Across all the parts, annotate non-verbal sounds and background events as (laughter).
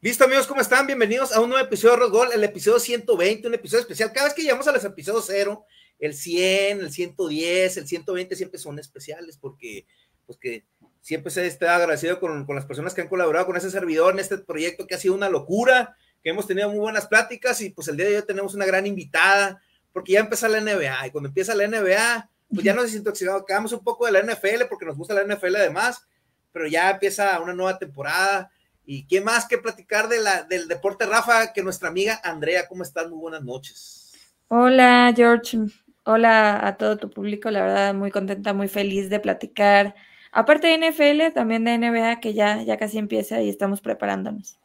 Listo amigos, ¿cómo están? Bienvenidos a un nuevo episodio de Rosgol, el episodio 120, un episodio especial. Cada vez que llegamos a los episodios cero, el 100, el 110, el 120 siempre son especiales porque pues que siempre se está agradecido con, las personas que han colaborado con ese servidor en este proyecto que ha sido una locura, que hemos tenido muy buenas pláticas y pues el día de hoy tenemos una gran invitada porque ya empieza la NBA y cuando empieza la NBA pues ya nos desintoxicamos un poco de la NFL porque nos gusta la NFL además pero ya empieza una nueva temporada. ¿Y qué más que platicar de la, del deporte, Rafa, que nuestra amiga Andrea? ¿Cómo estás? Muy buenas noches. Hola, George. Hola a todo tu público. La verdad, muy contenta, muy feliz de platicar. Aparte de NFL, también de NBA, que ya, ya casi empieza y estamos preparándonos.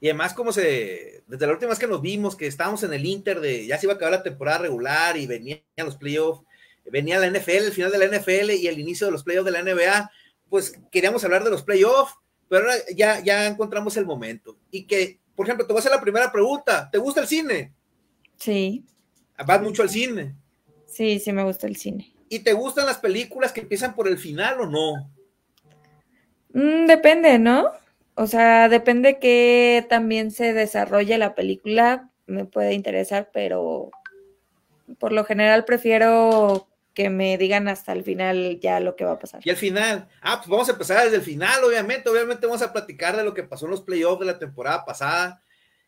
Y además, como se, desde la última vez que nos vimos, que estábamos en el Inter de, ya se iba a acabar la temporada regular y venían los playoffs, venía la NFL, el final de la NFL y el inicio de los playoffs de la NBA pues queríamos hablar de los playoffs, pero ya, ya encontramos el momento. Y que, por ejemplo, te voy a hacer la primera pregunta. ¿Te gusta el cine? Sí. ¿Vas mucho al cine? Sí, sí me gusta el cine. ¿Y te gustan las películas que empiezan por el final o no? Mm, depende, ¿no? O sea, depende que también se desarrolle la película, me puede interesar, pero por lo general prefiero que me digan hasta el final ya lo que va a pasar. Y al final, ah, pues vamos a empezar desde el final, obviamente, obviamente vamos a platicar de lo que pasó en los playoffs de la temporada pasada.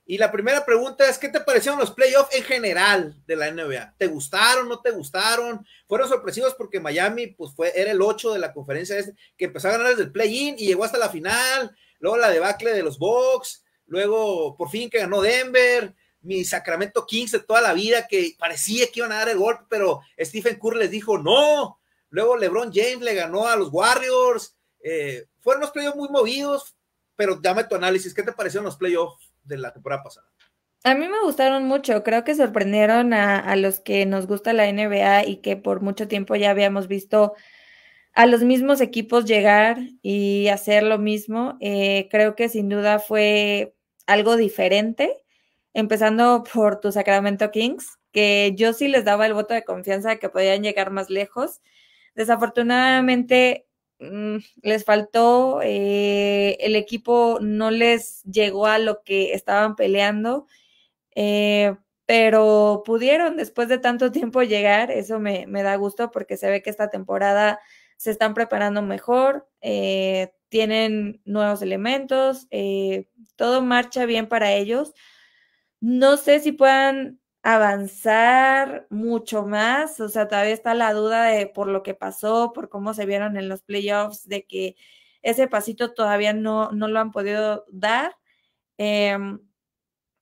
Y la primera pregunta es, ¿qué te parecieron los playoffs en general de la NBA? ¿Te gustaron, no te gustaron? Fueron sorpresivos porque Miami pues fue, era el 8 de la conferencia este, que empezó a ganar desde el play-in y llegó hasta la final, luego la debacle de los Bucks, luego por fin que ganó Denver, mi Sacramento Kings de toda la vida, que parecía que iban a dar el golpe, pero Stephen Curry les dijo no. Luego LeBron James le ganó a los Warriors. Eh, fueron los playoffs muy movidos, pero dame tu análisis. ¿Qué te parecieron los playoffs de la temporada pasada? A mí me gustaron mucho, creo que sorprendieron a, los que nos gusta la NBA y que por mucho tiempo ya habíamos visto a los mismos equipos llegar y hacer lo mismo. Eh, creo que sin duda fue algo diferente empezando por tu Sacramento Kings, que yo sí les daba el voto de confianza de que podían llegar más lejos. Desafortunadamente mm, les faltó, eh, el equipo no les llegó a lo que estaban peleando, eh, pero pudieron después de tanto tiempo llegar, eso me, da gusto porque se ve que esta temporada se están preparando mejor, eh, tienen nuevos elementos, todo marcha bien para ellos no sé si puedan avanzar mucho más, o sea, todavía está la duda de por lo que pasó, por cómo se vieron en los playoffs, de que ese pasito todavía no, lo han podido dar. Em,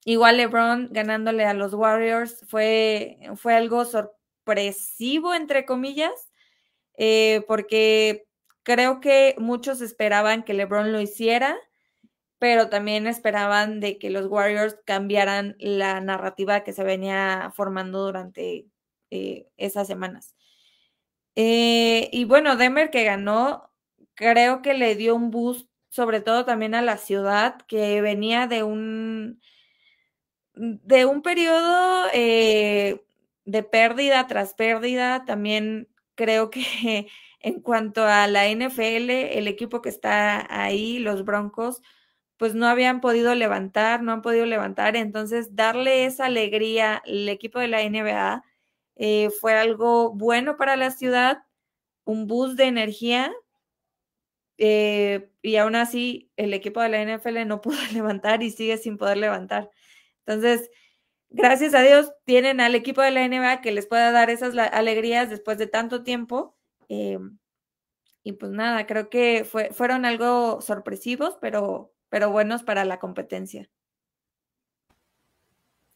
igual LeBron ganándole a los Warriors fue, fue algo sorpresivo, entre comillas, eh, porque creo que muchos esperaban que LeBron lo hiciera pero también esperaban de que los Warriors cambiaran la narrativa que se venía formando durante eh, esas semanas. Eh, y bueno, Demer que ganó, creo que le dio un boost, sobre todo también a la ciudad, que venía de un de un periodo eh, de pérdida tras pérdida. También creo que (laughs) en cuanto a la NFL, el equipo que está ahí, los Broncos, pues no habían podido levantar, no han podido levantar. Entonces, darle esa alegría al equipo de la NBA eh, fue algo bueno para la ciudad, un bus de energía. Eh, y aún así, el equipo de la NFL no (laughs) pudo levantar y sigue sin poder levantar. Entonces, gracias a Dios, tienen al equipo de la NBA que les pueda dar esas alegrías después de tanto tiempo. Eh, y pues nada, creo que fueron algo sorpresivos, pero pero buenos para la competencia.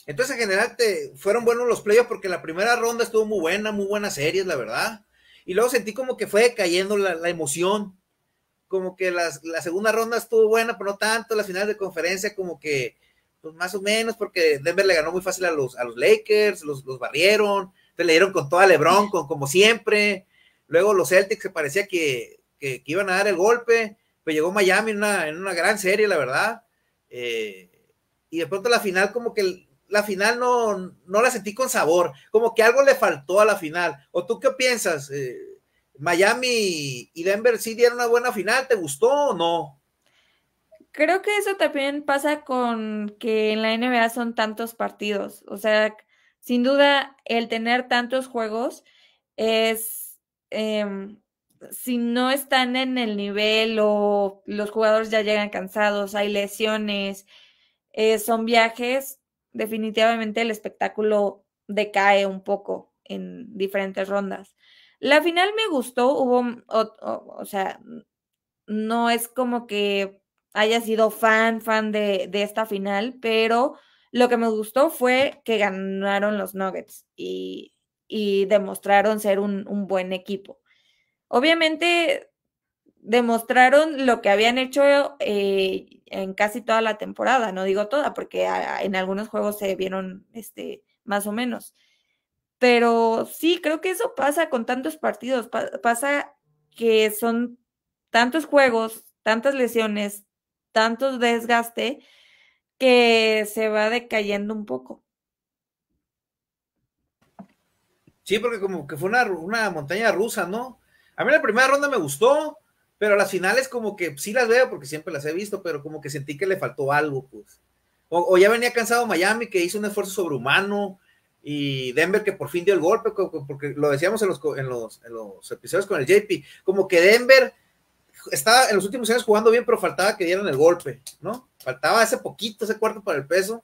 Entonces, en general, te, fueron buenos los playoffs porque la primera ronda estuvo muy buena, muy buenas series, la verdad. Y luego sentí como que fue cayendo la, emoción. Como que la segunda ronda estuvo buena, pero no tanto. Las finales de conferencia, como que, pues más o menos, porque Denver le ganó muy fácil a los, a los Lakers, los, los barrieron, le dieron con toda LeBron, como siempre. Luego los Celtics se parecía que, que iban a dar el golpe pues llegó Miami en una, gran serie, la verdad. Eh, y de pronto la final, como que la final no, la sentí con sabor, como que algo le faltó a la final. ¿O tú qué piensas? Eh, ¿Miami y Denver sí dieron una buena final? ¿Te gustó o no? Creo que eso también pasa con que en la NBA son tantos partidos. O sea, sin duda, el tener tantos juegos es em, si no están en el nivel o los jugadores ya llegan cansados, hay lesiones, eh, son viajes, definitivamente el espectáculo decae un poco en diferentes rondas. La final me gustó, hubo, o, sea, no es como que haya sido fan, fan de, de esta final, pero lo que me gustó fue que ganaron los Nuggets y, demostraron ser un buen equipo. Obviamente demostraron lo que habían hecho eh, en casi toda la temporada, no digo toda, porque en algunos juegos se vieron este, más o menos. Pero sí, creo que eso pasa con tantos partidos, pasa que son tantos juegos, tantas lesiones, tantos desgaste, que se va decayendo un poco. Sí, porque como que fue una, una montaña rusa, ¿no? A mí la primera ronda me gustó, pero las finales como que sí las veo porque siempre las he visto, pero como que sentí que le faltó algo, pues. O, ya venía cansado Miami, que hizo un esfuerzo sobrehumano, y Denver que por fin dio el golpe, porque lo decíamos en los, episodios con el JP, como que Denver estaba en los últimos años jugando bien, pero faltaba que dieran el golpe, ¿no? Faltaba ese poquito, ese cuarto para el peso,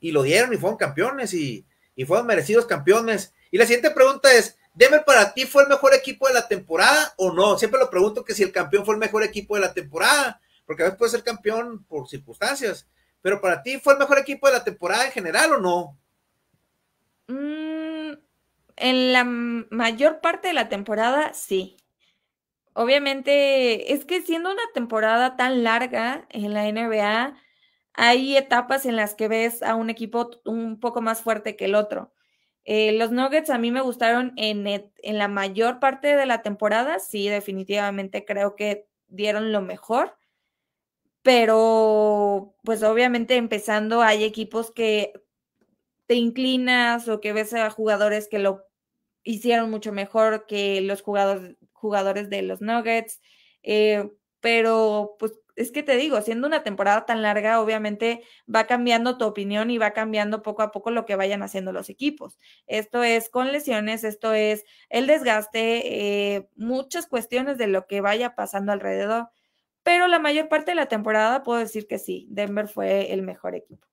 y lo dieron y fueron campeones, y fueron merecidos campeones. Y la siguiente pregunta es, ¿Denver para ti fue el mejor equipo de la temporada o no? Siempre lo pregunto que si el campeón fue el mejor equipo de la temporada, porque a veces puede ser campeón por circunstancias, pero para ti fue el mejor equipo de la temporada en general o no? Mm, en la mayor parte de la temporada, sí. Obviamente, es que siendo una temporada tan larga en la NBA, hay etapas en las que ves a un equipo un poco más fuerte que el otro. Eh, los Nuggets a mí me gustaron en, e, en la mayor parte de la temporada, sí, definitivamente creo que dieron lo mejor, pero pues obviamente empezando hay equipos que te inclinas o que ves a jugadores que lo hicieron mucho mejor que los jugadores, jugadores de los Nuggets, eh, pero pues es que te digo, siendo una temporada tan larga, obviamente va cambiando tu opinión y va cambiando poco a poco lo que vayan haciendo los equipos. Esto es con lesiones, esto es el desgaste, eh, muchas cuestiones de lo que vaya pasando alrededor. Pero la mayor parte de la temporada puedo decir que sí, Denver fue el mejor equipo.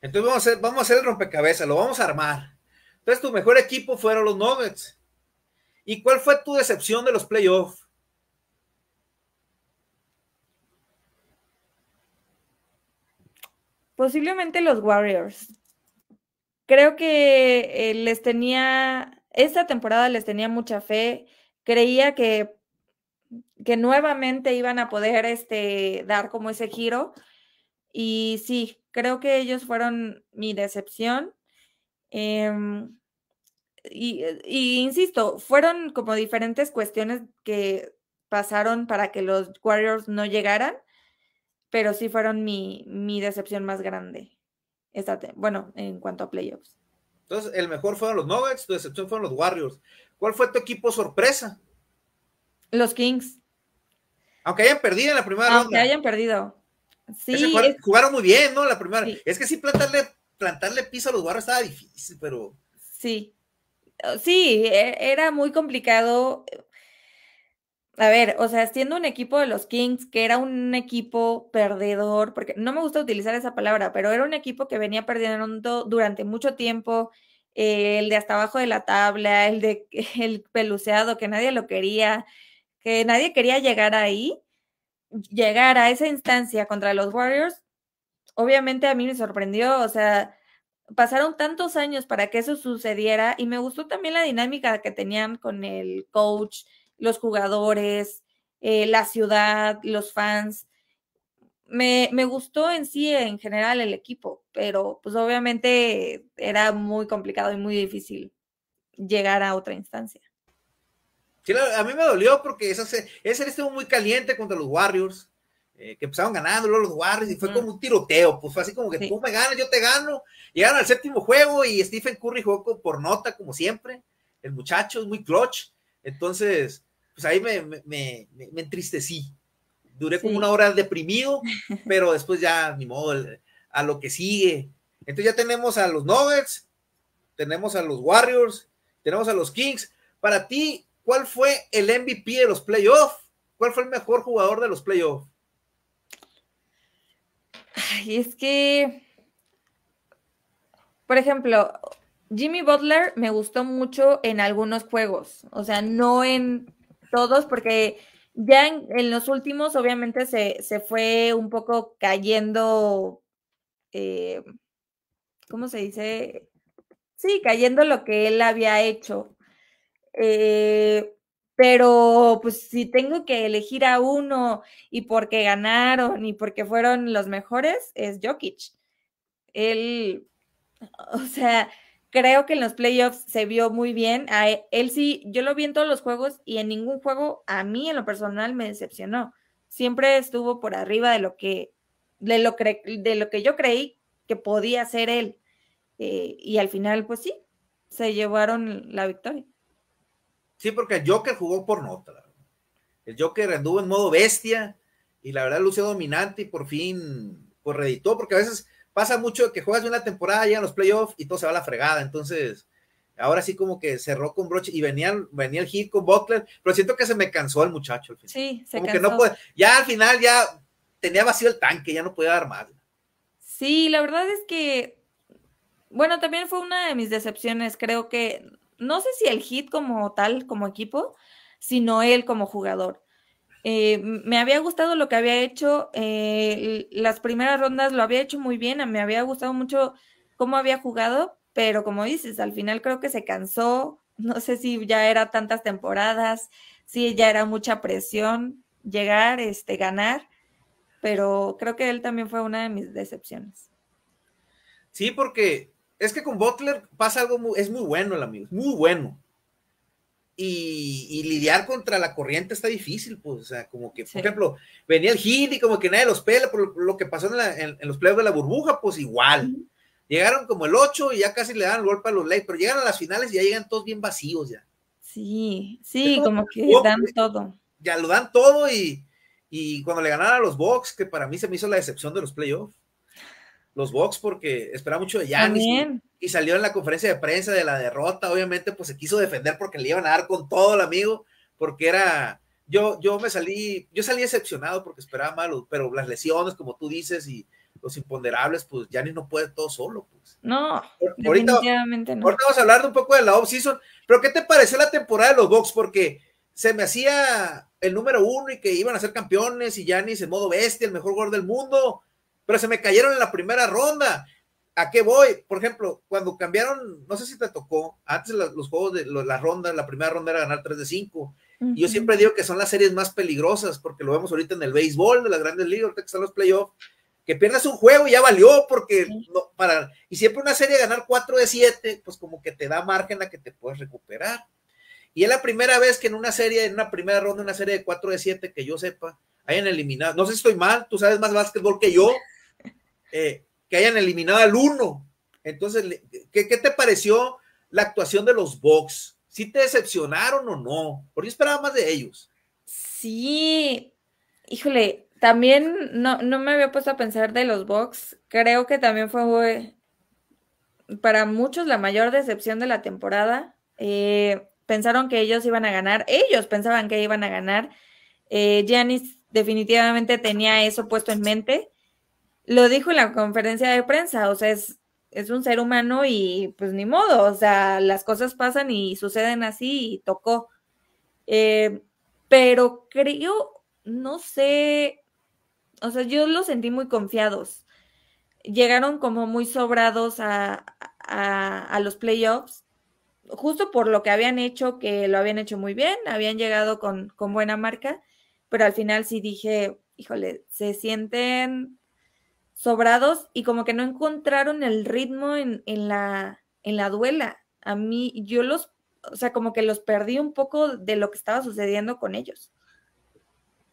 Entonces vamos a vamos a hacer el rompecabezas, lo vamos a armar. Entonces tu mejor equipo fueron los Nuggets. ¿Y cuál fue tu decepción de los playoffs? Posiblemente los Warriors. Creo que eh, les tenía, esta temporada les tenía mucha fe. Creía que, que nuevamente iban a poder este, dar como ese giro. Y sí, creo que ellos fueron mi decepción. Em, y, insisto, fueron como diferentes cuestiones que pasaron para que los Warriors no llegaran pero sí fueron mi, decepción más grande. Esta bueno, en cuanto a playoffs. Entonces, el mejor fueron los Nuggets, tu decepción fueron los Warriors. ¿Cuál fue tu equipo sorpresa? Los Kings. Aunque hayan perdido en la primera ronda. Aunque hayan perdido. Sí. Jugaron, muy bien, ¿no? La primera. Es que sí, plantarle, plantarle piso a los Warriors estaba difícil, pero. Sí. Sí, e, era muy complicado a ver, o sea, siendo un equipo de los Kings, que era un equipo perdedor, porque no me gusta utilizar esa palabra, pero era un equipo que venía perdiendo durante mucho tiempo, eh, el de hasta abajo de la tabla, el de (laughs) el peluceado, que nadie lo quería, que nadie quería llegar ahí, llegar a esa instancia contra los Warriors, obviamente a mí me sorprendió, o sea, pasaron tantos años para que eso sucediera y me gustó también la dinámica que tenían con el coach los jugadores, eh, la ciudad, los fans. Me, gustó en sí, en general, el equipo, pero pues obviamente era muy complicado y muy difícil llegar a otra instancia. Sí, a mí me dolió porque ese estuvo muy caliente contra los Warriors, eh, que empezaron ganando luego los Warriors y fue como un tiroteo, pues fue así como que tú me ganas, yo te gano. Llegaron al séptimo juego y Stephen Curry jugó por nota, como siempre. El muchacho es muy clutch. Entonces, pues ahí me, entristecí. Duré como una hora deprimido, (laughs) pero después ya, ni modo, a lo que sigue. Entonces ya tenemos a los Nuggets, tenemos a los Warriors, tenemos a los Kings. Para ti, ¿cuál fue el MVP de los playoffs? ¿Cuál fue el mejor jugador de los playoffs? Ay, es que, por ejemplo, Jimmy Butler me gustó mucho en algunos juegos, o sea, no en todos, porque ya en, los últimos obviamente se, se, fue un poco cayendo, eh, ¿cómo se dice? Sí, cayendo lo que él había hecho. Eh, pero pues si tengo que elegir a uno y porque ganaron y porque fueron los mejores, es Jokic. Él, (laughs) o sea, Creo que en los playoffs se vio muy bien. E, él sí, yo lo vi en todos los juegos y en ningún juego a mí en lo personal me decepcionó. Siempre estuvo por arriba de lo que, de lo, de lo que yo creí que podía ser él. Eh, y al final, pues sí, se llevaron la victoria. Sí, porque el Joker jugó por nota. El Joker anduvo en modo bestia y la verdad lució dominante y por fin pues porque a veces pasa mucho que juegas una temporada, llegan los playoffs y todo se va a la fregada. Entonces, ahora sí como que cerró con broche y venían, venía el hit con Butler, pero siento que se me cansó el muchacho al final. Sí, se como cansó. Que no puede, ya al final ya tenía vacío el tanque, ya no podía dar Sí, la verdad es que, bueno, también fue una de mis decepciones, creo que, no sé si el hit como tal, como equipo, sino él como jugador. Eh, me había gustado lo que había hecho, eh, las primeras rondas lo había hecho muy bien, me había gustado mucho cómo había jugado, pero como dices, al final creo que se cansó, (laughs) no sé si ya era tantas temporadas, si ya era mucha presión llegar, este, ganar, pero creo que él también fue una de mis decepciones. Sí, porque es que con Butler pasa algo, muy, es muy bueno el amigo, es muy bueno. Y, lidiar contra la corriente está difícil, pues, o sea, como que, por ejemplo, venía el como que nadie los pela por lo que pasó en, los playoffs de la burbuja, pues igual. Llegaron como el 8 y ya casi le dan el golpe a los Lakers, pero llegan a las finales y ya llegan todos bien vacíos ya. Sí, sí, como, que oh, dan pues, todo. Ya lo dan todo y, y cuando le ganaron a los Bucks, que para mí se me hizo la decepción de los playoffs los Box porque esperaba mucho de Yanis y salió en la conferencia de prensa de la derrota, obviamente pues se quiso defender porque le iban a dar con todo el amigo, porque era, yo, yo me salí, yo salí decepcionado porque esperaba malo, pero las lesiones, como tú dices, y los imponderables, pues Yanis no puede todo solo. Pues. No, ahorita, no. Ahorita vamos a hablar de un poco de la off-season, pero ¿qué te pareció la temporada de los Box? Porque se me hacía el número uno y que iban a ser campeones y Yanis en modo bestia, el mejor jugador del mundo pero se me cayeron en la primera ronda. ¿A qué voy? Por ejemplo, cuando cambiaron, no sé si te tocó, antes los, juegos de la ronda, la primera ronda era ganar 3 de 5. Y yo siempre digo que son las series más peligrosas, porque lo vemos ahorita en el béisbol de las grandes ligas, ahorita que están los playoffs, que pierdas un juego y ya valió, porque no, para, y siempre una serie ganar 4 de 7, pues como que te da margen a que te puedes recuperar. Y es la primera vez que en una serie, en una primera ronda, una serie de 4 de 7, que yo sepa, hayan eliminado. No sé si estoy mal, tú sabes más básquetbol que yo. Eh, que hayan eliminado al uno. Entonces, ¿qué, ¿qué, te pareció la actuación de los Box? ¿si te decepcionaron o no? Porque yo esperaba más de ellos. Sí, híjole, también no, no me había puesto a pensar de los Box. Creo que también fue eh, para muchos la mayor decepción de la temporada. Eh, pensaron que ellos iban a ganar, ellos pensaban que iban a ganar. Janis definitivamente tenía eso puesto en mente lo dijo en la conferencia de prensa, o sea, es, un ser humano y pues ni modo, o sea, las cosas pasan y suceden así y tocó. Eh, pero creo, no sé, o sea, yo los sentí muy confiados. Llegaron como muy sobrados a, los playoffs, justo por lo que habían hecho, que lo habían hecho muy bien, habían llegado con, con buena marca, pero al final sí dije, híjole, se sienten sobrados y como que no encontraron el ritmo en, en, la, en la duela. A mí, yo los, o sea, como que los perdí un poco de lo que estaba sucediendo con ellos.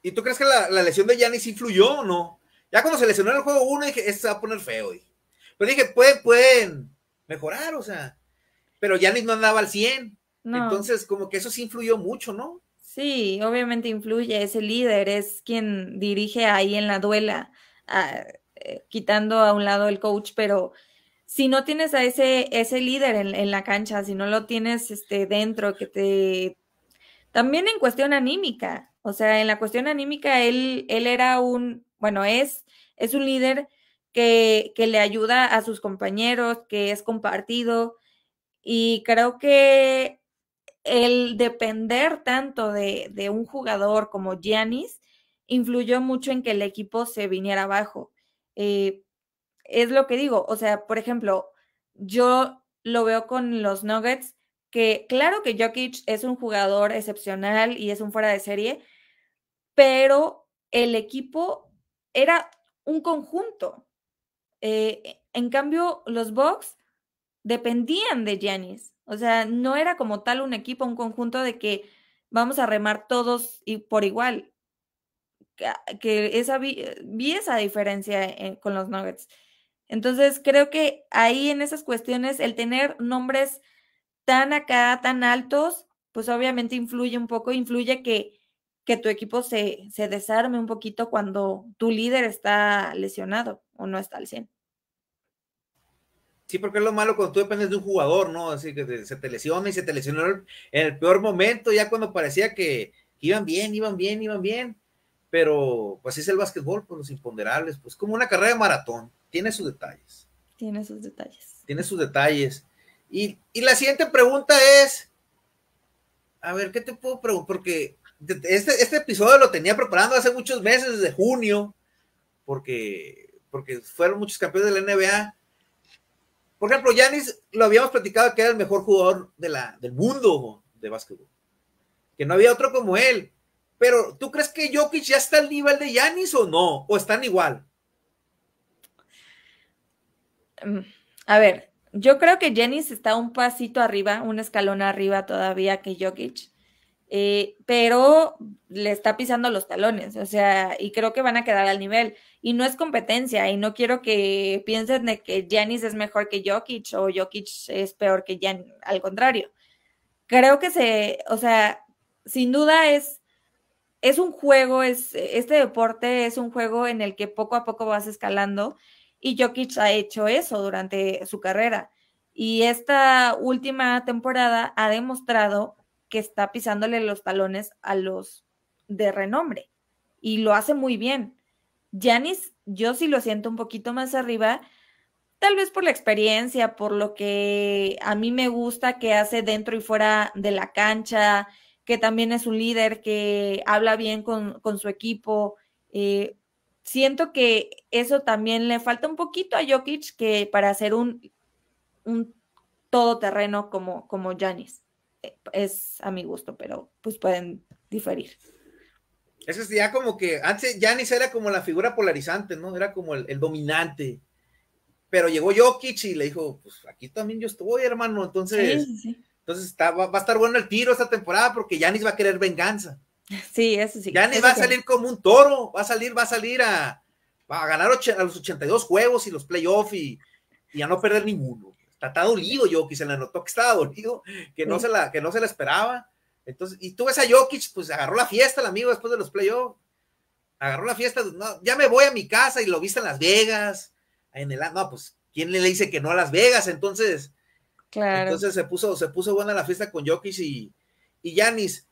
¿Y tú crees que la, lesión de Yanis influyó o no? Ya cuando se lesionó en el juego uno dije, este se va a poner feo. Pero dije, pueden, pueden mejorar, o sea. Pero Yanis no andaba al 100. Entonces, como que eso sí influyó mucho, ¿no? Sí, obviamente influye, es el líder, es quien dirige ahí en la duela. A, ah, eh, quitando a un lado el coach, pero si no tienes a ese, ese líder en, la cancha, si no lo tienes este, dentro, que te... También en cuestión anímica, o sea, en la cuestión anímica él, él era un, bueno, es, es un líder que, le ayuda a sus compañeros, que es compartido y creo que el depender tanto de, de un jugador como Giannis influyó mucho en que el equipo se viniera abajo. Eh, es lo que digo. O sea, por ejemplo, yo lo veo con los Nuggets, que claro que Jokic es un jugador excepcional y es un fuera de serie, pero el equipo era un conjunto. Eh, e, en cambio, los Bucks dependían de Giannis. O sea, no era como tal un equipo, un conjunto de que vamos a remar todos y por igual que esa vi, eh, esa diferencia eh, con los Nuggets. Entonces, creo que ahí en esas cuestiones, el tener nombres tan acá, tan altos, pues obviamente influye un poco, influye que, que tu equipo se, se desarme un poquito cuando tu líder está lesionado o no está al 100. Sí, porque es lo malo cuando tú dependes de un jugador, ¿no? Así que se te lesiona y se te lesionó en el peor momento, ya cuando parecía que iban bien, iban bien, iban bien pero pues es el básquetbol, pues los imponderables, pues como una carrera de maratón, tiene sus detalles. Tiene sus detalles. Tiene sus detalles. Y, la siguiente pregunta es, a ver, ¿qué te puedo preguntar? Porque este, este, episodio lo tenía preparando hace muchos meses, desde junio, porque, porque fueron muchos campeones de la NBA. Por ejemplo, Yanis lo habíamos platicado que era el mejor jugador de la, del mundo de básquetbol, que no había otro como él pero, ¿tú crees que Jokic ya está al nivel de Yanis o no? ¿O están igual? Mm, a ver, yo creo que Yanis está un pasito arriba, un escalón arriba todavía que Jokic. Eh, pero le está pisando los talones, o sea, y creo que van a quedar al nivel. Y no es competencia, y no quiero que piensen de que Janis es mejor que Jokic o Jokic es peor que Janis, al contrario. Creo que se, o sea, sin duda es es un juego, es, este deporte es un juego en el que poco a poco vas escalando y Jokic ha hecho eso durante su carrera. Y esta última temporada ha demostrado que está pisándole los talones a los de renombre y lo hace muy bien. Yanis, yo sí lo siento un poquito más arriba, tal vez por la experiencia, por lo que a mí me gusta que hace dentro y fuera de la cancha, que también es un líder, que habla bien con, con su equipo. Eh, siento que eso también le falta un poquito a Jokic que para hacer un, un todoterreno como, como Giannis. Eh, es a mi gusto, pero pues pueden diferir. Eso Es ya como que antes Yanis era como la figura polarizante, ¿no? Era como el, dominante. Pero llegó Jokic y le dijo, pues aquí también yo estoy, hermano. Entonces, entonces va, a estar bueno el tiro esta temporada porque Yanis va a querer venganza. Sí, eso sí. Yanis va a salir como un toro, va a salir, va a salir a, a ganar a los 82 juegos y los playoffs y, a no perder ninguno. Está, dolido Jokic, se le anotó que estaba dolido, que no, se la, que no se la esperaba. Entonces, y tú ves a Jokic, pues agarró la fiesta el amigo después de los playoffs. Agarró la fiesta, ya me voy a mi casa y lo viste en Las Vegas, en el, no, pues, ¿quién le dice que no a Las Vegas? Entonces, entonces se puso, se puso buena la fiesta con Jokic y, Yanis.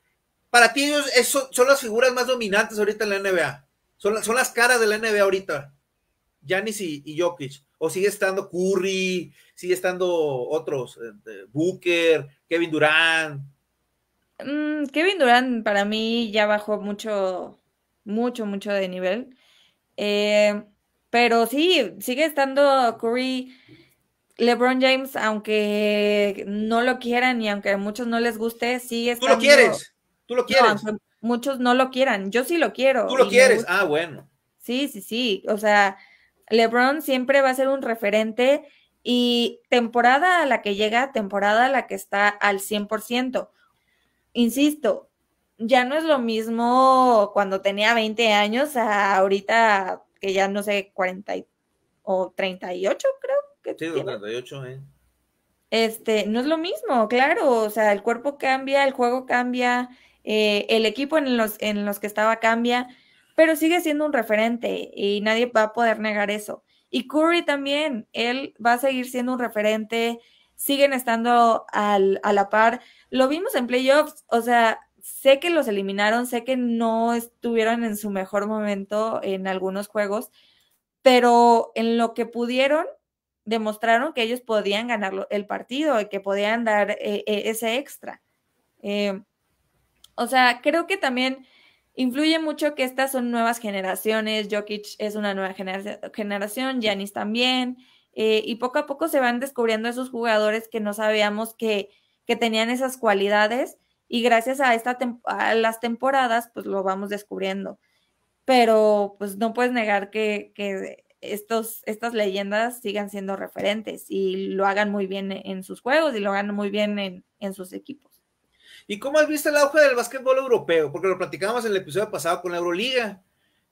Para ti ellos son, las figuras más dominantes ahorita en la NBA. Son, son las caras de la NBA ahorita. Yanis y, Jokic. O sigue estando Curry, sigue estando otros, este, Booker, Kevin Durant. Mm, Kevin Durant para mí ya bajó mucho, mucho, mucho de nivel. Eh, pero sí, sigue estando Curry LeBron James, aunque no lo quieran y aunque a muchos no les guste, sí es. Tú lo quieres, tú lo quieres. muchos no lo quieran, yo sí lo quiero. Tú lo quieres, ah, bueno. Sí, sí, sí, o sea, LeBron siempre va a ser un referente y temporada a la que llega, temporada a la que está al 100%. Insisto, ya no es lo mismo cuando tenía 20 años a ahorita que ya no sé, 40 o 38 creo eh. Este, no es lo mismo, claro, o sea, el cuerpo cambia, el juego cambia, eh, el equipo en los, en los que estaba cambia, pero sigue siendo un referente y nadie va a poder negar eso. Y Curry también, él va a seguir siendo un referente, siguen estando a la par. Lo vimos en playoffs, o sea, sé que los eliminaron, sé que no estuvieron en su mejor momento en algunos juegos, pero en lo que pudieron, demostraron que ellos podían ganar el partido y que podían dar eh, eh, ese extra. Eh, o sea, creo que también influye mucho que estas son nuevas generaciones, Jokic es una nueva generación, Janis también, y poco a poco se van descubriendo esos jugadores que no sabíamos que, que tenían esas cualidades y gracias a, esta a las temporadas pues lo vamos descubriendo. Pero pues no puedes negar que estos, estas leyendas sigan siendo referentes y lo hagan muy bien en sus juegos y lo hagan muy bien en, sus equipos. ¿Y cómo has visto el auge del básquetbol europeo? Porque lo platicábamos en el episodio pasado con la Euroliga,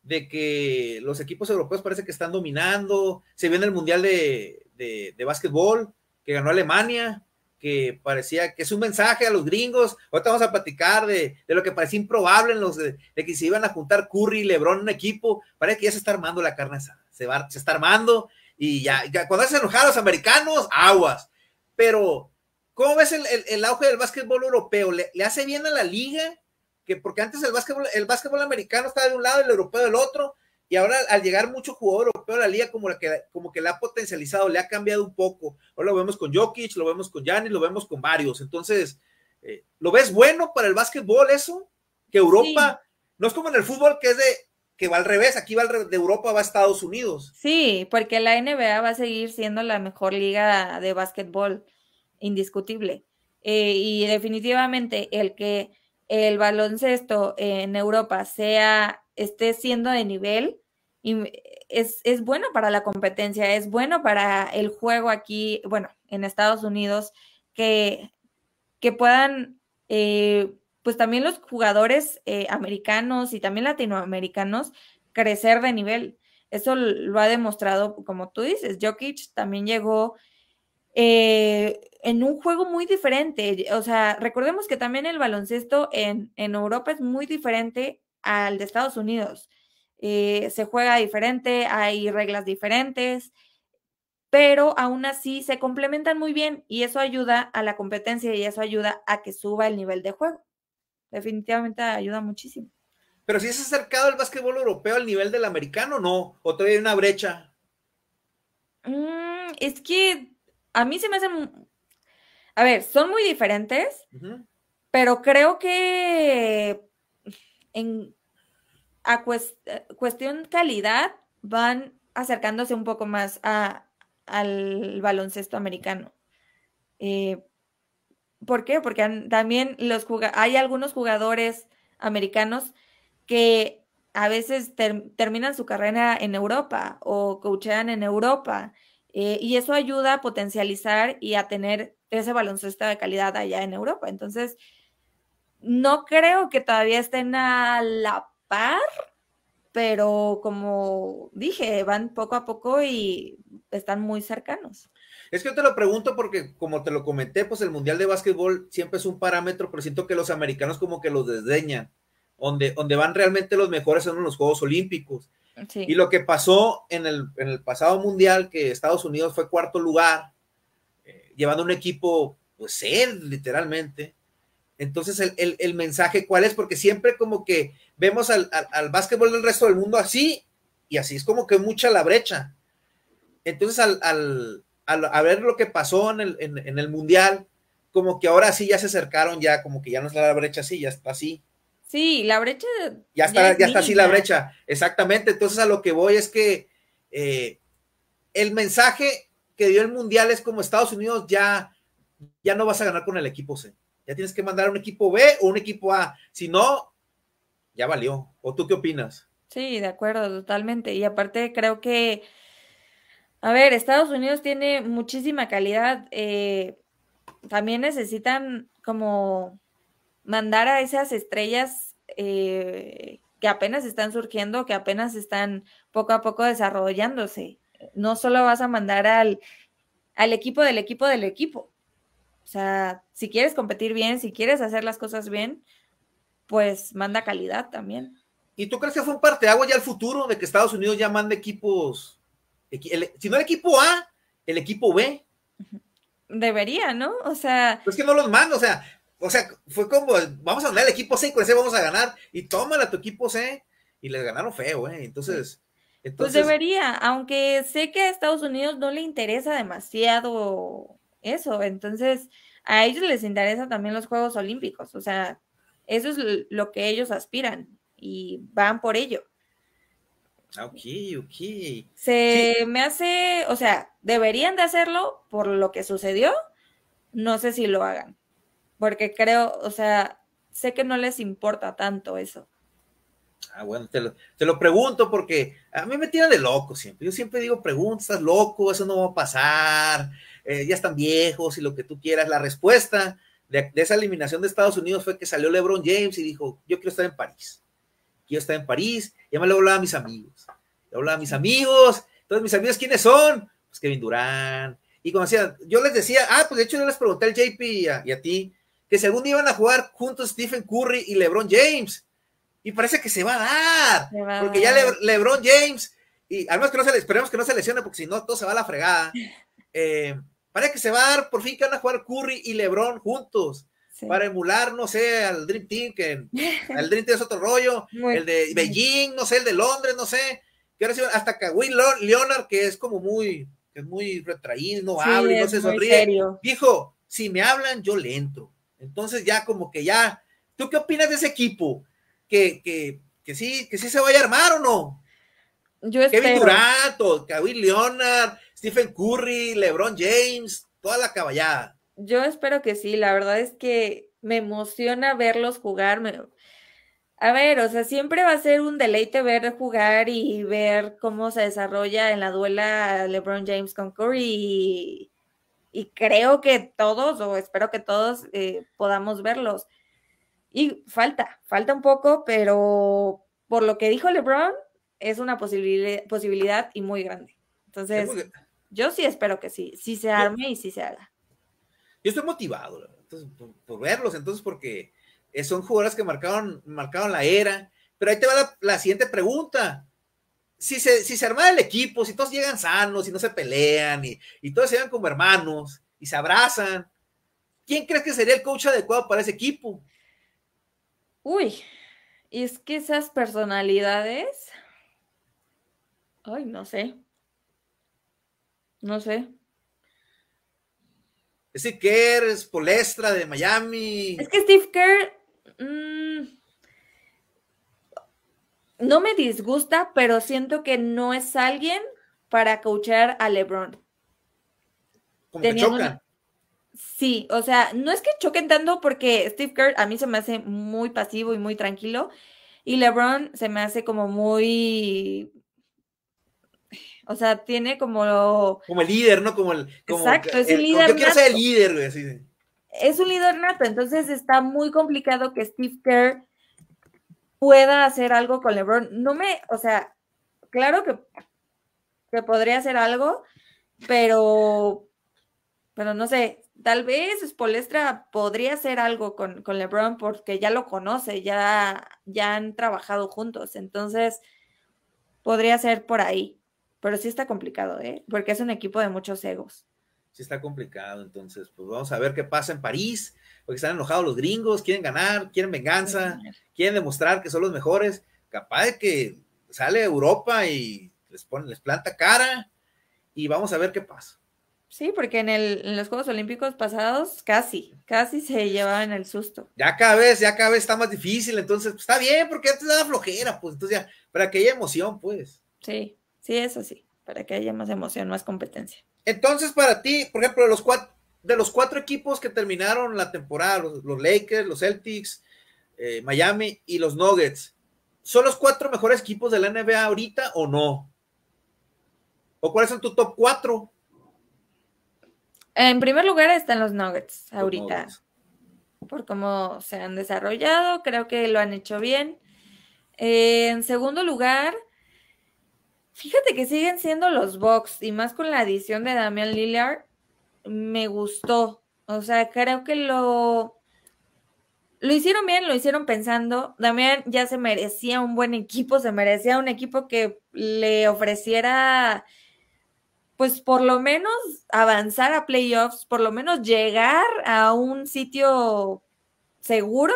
de que los equipos europeos parece que están dominando, se viene el Mundial de, de, Básquetbol, que ganó Alemania, que parecía que es un mensaje a los gringos. Ahorita vamos a platicar de, lo que parecía improbable en los de, que se iban a juntar Curry y Lebron en un equipo. Parece que ya se está armando la carne asada se, está armando y ya, cuando se enojan los americanos, aguas. Pero, ¿cómo ves el, auge del básquetbol europeo? ¿Le, hace bien a la liga? Que porque antes el básquetbol, el básquetbol americano estaba de un lado, el europeo del otro, y ahora al llegar mucho jugador europeo a la liga, como, la que, como que la ha potencializado, le ha cambiado un poco. Ahora lo vemos con Jokic, lo vemos con Gianni, lo vemos con varios. Entonces, eh, ¿lo ves bueno para el básquetbol eso? Que Europa, no es como en el fútbol que es de que va al revés, aquí va al revés, de Europa va a Estados Unidos. Sí, porque la NBA va a seguir siendo la mejor liga de básquetbol, indiscutible. Eh, y definitivamente el que el baloncesto en Europa sea, esté siendo de nivel, es, es bueno para la competencia, es bueno para el juego aquí, bueno, en Estados Unidos, que, que puedan eh, pues también los jugadores eh, americanos y también latinoamericanos crecer de nivel. Eso lo ha demostrado, como tú dices, Jokic también llegó eh, en un juego muy diferente. O sea, recordemos que también el baloncesto en, Europa es muy diferente al de Estados Unidos. Eh, se juega diferente, hay reglas diferentes, pero aún así se complementan muy bien y eso ayuda a la competencia y eso ayuda a que suba el nivel de juego definitivamente ayuda muchísimo. Pero si ¿sí es acercado el básquetbol europeo al nivel del americano, ¿no? ¿O todavía hay una brecha? Mm, es que a mí se me hacen... A ver, son muy diferentes, pero creo que en a eh, cuestión calidad van acercándose un poco más al baloncesto americano. Eh, ¿Por qué? Porque también los hay algunos jugadores americanos que a veces terminan su carrera en Europa o coachean en Europa. Eh, y eso ayuda a potencializar y a tener ese baloncesto de calidad allá en Europa. Entonces, no creo que todavía estén a la par, pero como dije, van poco a poco y están muy cercanos. Es que yo te lo pregunto porque, como te lo comenté, pues el Mundial de Básquetbol siempre es un parámetro, pero siento que los americanos como que los desdeñan, donde, donde van realmente los mejores son los Juegos Olímpicos. Y lo que pasó en el, pasado Mundial, que Estados Unidos fue cuarto lugar, eh, llevando un equipo, pues él, literalmente. Entonces, el, mensaje, ¿cuál es? Porque siempre como que vemos al básquetbol del resto del mundo así, y así es como que mucha la brecha entonces al, a ver lo que pasó en el, en, el, Mundial, como que ahora sí ya se acercaron, ya como que ya no es la brecha así, ya está así. Sí, la brecha. Ya está, ya, está así la brecha, exactamente. Entonces a lo que voy es que eh, el mensaje que dio el Mundial es como Estados Unidos ya, ya no vas a ganar con el equipo C. Ya tienes que mandar un equipo B o un equipo A. Si no, ya valió. ¿O tú qué opinas? Sí, de acuerdo, totalmente. Y aparte creo que a ver, Estados Unidos tiene muchísima calidad. Eh, también necesitan como mandar a esas estrellas eh, que apenas están surgiendo, que apenas están poco a poco desarrollándose. No solo vas a mandar al, al equipo del equipo del equipo. O sea, si quieres competir bien, si quieres hacer las cosas bien, pues manda calidad también. ¿Y tú crees que fue un parte agua ya al futuro de que Estados Unidos ya mande equipos si no el equipo A, el equipo B. Debería, ¿no? O sea. Pues que no los mando, o sea, o sea, fue como, vamos a ganar el equipo C, con ese vamos a ganar, y tómala a tu equipo C, y les ganaron feo, ¿eh? Entonces, pues entonces. Pues debería, aunque sé que a Estados Unidos no le interesa demasiado eso, entonces a ellos les interesa también los Juegos Olímpicos, o sea, eso es lo que ellos aspiran y van por ello. Ah, ok, ok. Se me hace, o sea, deberían de hacerlo por lo que sucedió. No sé si lo hagan, porque creo, o sea, sé que no les importa tanto eso. Ah, bueno, te lo, pregunto porque a mí me tira de loco siempre. Yo siempre digo, preguntas, estás loco, eso no va a pasar, eh, ya están viejos y lo que tú quieras. La respuesta de esa eliminación de Estados Unidos fue que salió LeBron James y dijo, yo quiero estar en París yo estaba en París, y además le hablaba a mis amigos. Le hablaba a mis amigos, entonces mis amigos, ¿quiénes son? Pues Kevin Durán. Y hacía yo les decía, ah, pues de hecho yo les pregunté al JP y a, ti, que según iban a jugar juntos Stephen Curry y LeBron James. Y parece que se va a dar, porque ya LeBron James, y además que no se, esperemos que no se lesione, porque si no, todo se va a la fregada. (laughs) Eh, parece que se va a dar, por fin que van a jugar Curry y LeBron juntos para emular, no sé, al Dream Team, que el (laughs) Dream Team es otro rollo, el de Beijing, no sé, el de Londres, no sé, que hasta Kawhi Leonard, que es como muy, es muy retraído, no habla, no se sonríe, dijo, si me hablan, yo le entro. Entonces ya como que ya, ¿tú qué opinas de ese equipo? Que, que, que sí, que sí se vaya a armar o no? Kevin Durant, Kawhi Leonard, Stephen Curry, LeBron James, toda la caballada yo espero que sí, la verdad es que me emociona verlos jugar. A ver, o sea, siempre va a ser un deleite ver jugar y ver cómo se desarrolla en la duela LeBron James con Curry y, creo que todos, o espero que todos, eh, podamos verlos. Y falta, falta un poco, pero por lo que dijo LeBron, es una posibilidad, posibilidad y muy grande. Entonces, yo sí espero que sí, sí se arme y sí se haga yo estoy motivado pues, por, verlos, entonces porque eh, son jugadores que marcaron, marcaron la era. Pero ahí te va la, siguiente pregunta. Si se, si se arma el equipo, si todos llegan sanos, y no se pelean y, y todos se llevan como hermanos y se abrazan, ¿quién crees que sería el coach adecuado para ese equipo? Uy, y es que esas personalidades, ay, no sé, no sé. Steve Kerr, es Polestra de Miami. Es que Steve Kerr mm, no me disgusta, pero siento que no es alguien para coachar a LeBron. Como que choca. Sí, o sea, no es que choquen tanto porque Steve Kerr a mí se me hace muy pasivo y muy tranquilo y LeBron se me hace como muy o sea, tiene como. Como el líder, ¿no? Como el. Exacto, es un líder. yo quiero ser el líder, güey, Es un líder nato, entonces está muy complicado que Steve Kerr pueda hacer algo con LeBron. No me, o sea, claro que, que podría hacer algo, pero, pero no sé, tal vez Spolestra podría hacer algo con, con, LeBron porque ya lo conoce, ya, ya han trabajado juntos, entonces podría ser por ahí pero sí está complicado, ¿eh? Porque es un equipo de muchos egos. Sí está complicado, entonces, pues vamos a ver qué pasa en París, porque están enojados los gringos, quieren ganar, quieren venganza, quieren demostrar que son los mejores, capaz de que sale Europa y les, pone, les planta cara y vamos a ver qué pasa. Sí, porque en, los Juegos Olímpicos pasados casi, casi se llevaban el susto. Ya cada vez, ya cada vez está más difícil, entonces pues, está bien, porque antes era flojera, pues entonces ya, para que haya emoción, pues. Sí. Sí, eso sí, para que haya más emoción, más competencia. Entonces, para ti, por ejemplo, de los cuatro, equipos que terminaron la temporada, los, Lakers, los Celtics, eh, Miami y los Nuggets, ¿son los cuatro mejores equipos de la NBA ahorita o no? ¿O cuáles son tu top cuatro? En primer lugar están los Nuggets ahorita. Por cómo se han desarrollado, creo que lo han hecho bien. Eh, en segundo lugar, Fíjate que siguen siendo los Bucks y más con la adición de Damian Lillard, me gustó. O sea, creo que lo, lo hicieron bien, lo hicieron pensando. Damián ya se merecía un buen equipo, se merecía un equipo que le ofreciera, pues por lo menos avanzar a playoffs, por lo menos llegar a un sitio seguro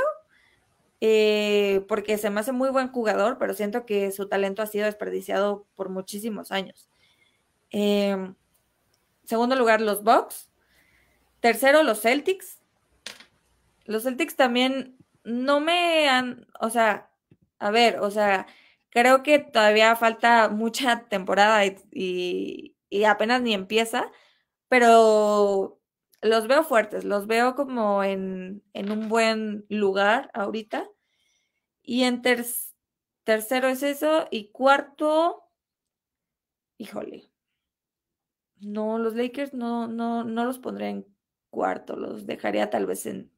eh, porque se me hace muy buen jugador, pero siento que su talento ha sido desperdiciado por muchísimos años. Em, segundo lugar, los Bucks. Tercero, los Celtics. Los Celtics también no me han, o sea, a ver, o sea, creo que todavía falta mucha temporada y, apenas ni empieza, pero los veo fuertes, los veo como en un buen lugar ahorita. Y en tercero es eso. Y cuarto, híjole. No, los Lakers no, no, no los pondré en cuarto, los dejaría tal vez en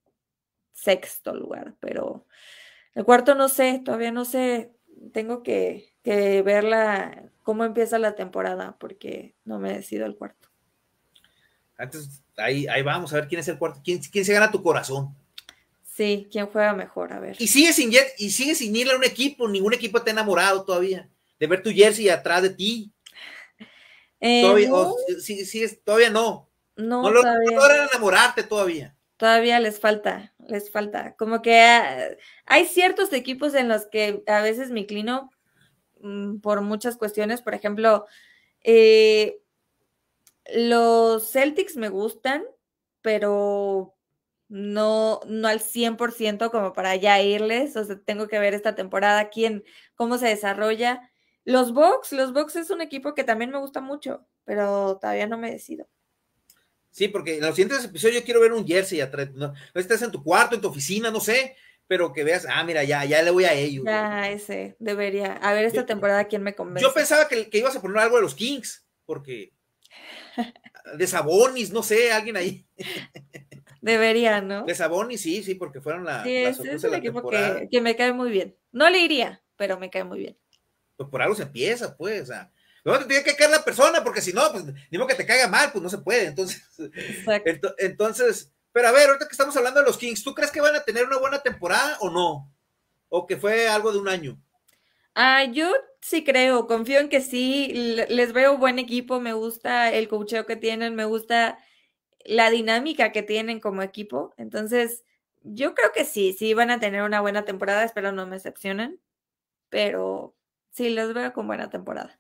sexto lugar, pero el cuarto no sé, todavía no sé, tengo que, ver cómo empieza la temporada, porque no me decido el cuarto. ahí, ahí vamos a ver quién es el cuarto, quién se gana tu corazón. Sí, ¿quién juega mejor? A ver. Y sigue sin, y sigue sin irle a un equipo, ningún equipo te ha enamorado todavía, de ver tu jersey atrás de ti. Eh, todavía, no. todavía no. No, todavía. logran enamorarte todavía. Todavía les falta, les falta. Como que ah, hay ciertos equipos en los que a veces me inclino mm, por muchas cuestiones. Por ejemplo, eh, los Celtics me gustan, pero no, no al 100% como para ya irles, o sea, tengo que ver esta temporada, quién, cómo se desarrolla. Los box los box es un equipo que también me gusta mucho, pero todavía no me decido. Sí, porque en los siguientes episodios yo quiero ver un jersey, no, estás en tu cuarto, en tu oficina, no sé, pero que veas, ah, mira, ya, ya le voy a ellos. Ya, ese, debería. A ver esta temporada quién me convence. Yo pensaba que, que ibas a poner algo de los Kings, porque (laughs) de Sabonis, no sé, alguien ahí. (laughs) debería, ¿no? De Saboni, sí, sí, porque fueron la. Sí, es, equipo que, me cae muy bien. No le iría, pero me cae muy bien. Pues por algo se empieza, pues. O sea, no te tiene que caer la persona, porque si no, pues digo que te caiga mal, pues no se puede. Entonces, entonces, pero a ver, ahorita que estamos hablando de los Kings, ¿tú crees que van a tener una buena temporada o no? ¿O que fue algo de un año? Ah, yo sí creo, confío en que sí, les veo buen equipo, me gusta el cocheo que tienen, me gusta la dinámica que tienen como equipo. Entonces, yo creo que sí, sí van a tener una buena temporada, espero no me decepcionen, pero sí, los veo con buena temporada.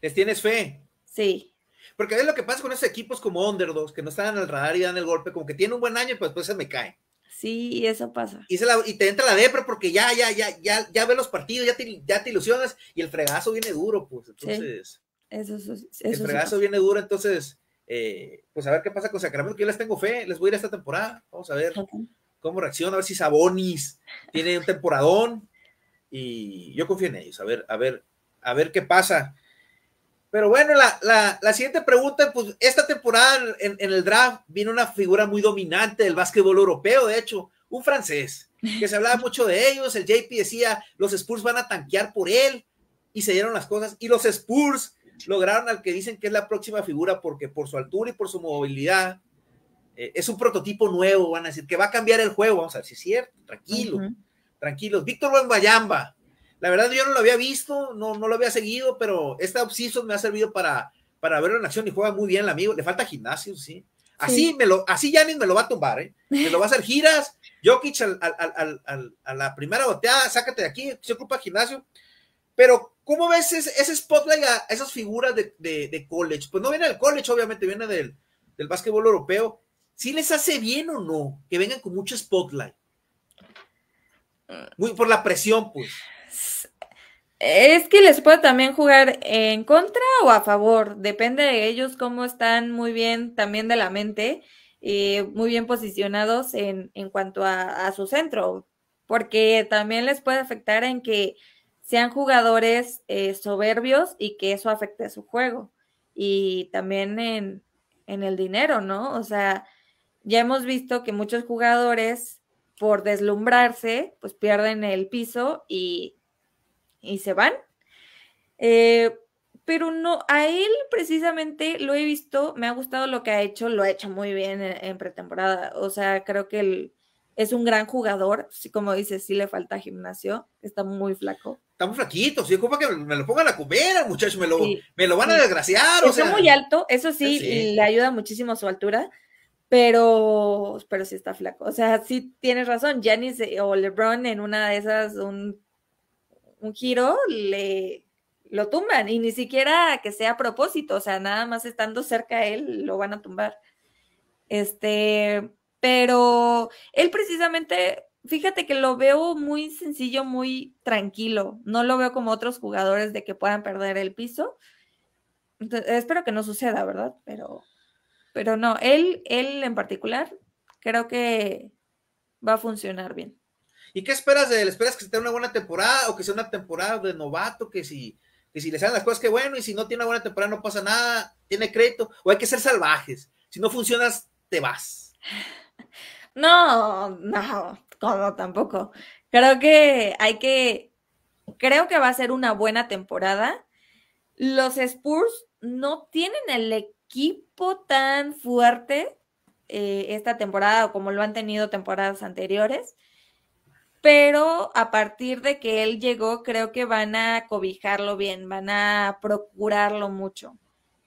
¿Les tienes fe? Sí. Porque es lo que pasa con esos equipos como Underdogs, que no están al radar y dan el golpe, como que tienen un buen año, pues después se me cae. Sí, eso pasa. Y, te entra la depre porque ya, ya, ya, ya, ya ves los partidos, ya te, ya te ilusionas y el fregazo viene duro, pues. Entonces. Eso, eso, el fregazo viene duro, entonces eh, pues a ver qué pasa con Sacramento, que yo les tengo fe, les voy a ir a esta temporada, vamos a ver cómo reacciona, a ver si Sabonis tiene un temporadón y yo confío en ellos, a ver, a ver, a ver qué pasa. Pero bueno, la, siguiente pregunta, pues esta temporada en, en, el draft vino una figura muy dominante del básquetbol europeo, de hecho, un francés, que se hablaba mucho de ellos, el JP decía, los Spurs van a tanquear por él, y se dieron las cosas, y los Spurs lograron al que dicen que es la próxima figura porque por su altura y por su movilidad eh, es un prototipo nuevo, van a decir que va a cambiar el juego, vamos a ver si es cierto, tranquilo, tranquilos. Víctor Wembayamba, la verdad yo no lo había visto, no, no lo había seguido, pero esta obsesión me ha servido para, para verlo en acción y juega muy bien el amigo, le falta gimnasio, sí. Así me lo, así ni me lo va a tumbar, ¿eh? Me lo va a hacer giras, Jokic a la primera boteada, sácate de aquí, se ocupa gimnasio, pero, ¿cómo ves ese, spotlight a esas figuras de, college? Pues no viene del college, obviamente, viene del, del básquetbol europeo. ¿Sí les hace bien o no que vengan con mucho spotlight? Muy por la presión, pues. Es que les puede también jugar en contra o a favor, depende de ellos cómo están muy bien también de la mente eh, muy bien posicionados en, cuanto a su centro, porque también les puede afectar en que sean jugadores eh, soberbios y que eso afecte a su juego. Y también en, en el dinero, ¿no? O sea, ya hemos visto que muchos jugadores, por deslumbrarse, pues pierden el piso y, se van. Eh, pero no, a él precisamente lo he visto, me ha gustado lo que ha hecho, lo ha hecho muy bien en pretemporada. O sea, creo que el, es un gran jugador, como dices, sí le falta gimnasio, está muy flaco. Está muy flaquito, sí, como que me lo pongan a comer al muchacho, me lo, van a desgraciar. o sea. muy alto, eso sí, le ayuda muchísimo su altura, pero, pero sí está flaco. O sea, sí tienes razón, Janice o LeBron en una de esas, un, un giro, le lo tumban y ni siquiera que sea a propósito, o sea, nada más estando cerca a él lo van a tumbar. Este, pero él precisamente, fíjate que lo veo muy sencillo, muy tranquilo, no lo veo como otros jugadores de que puedan perder el piso. espero que no suceda, ¿verdad? Pero, pero no, él, él en particular, creo que va a funcionar bien. ¿Y qué esperas de él? ¿Esperas que se tenga una buena temporada o que sea una temporada de novato? Que si, que si le salen las cosas, que bueno, y si no tiene una buena temporada no pasa nada, tiene crédito, o hay que ser salvajes. Si no funcionas, te vas. No, no, como tampoco. Creo que hay que, creo que va a ser una buena temporada. Los Spurs no tienen el equipo tan fuerte eh, esta temporada o como lo han tenido temporadas anteriores pero a partir de que él llegó, creo que van a cobijarlo bien, van a procurarlo mucho.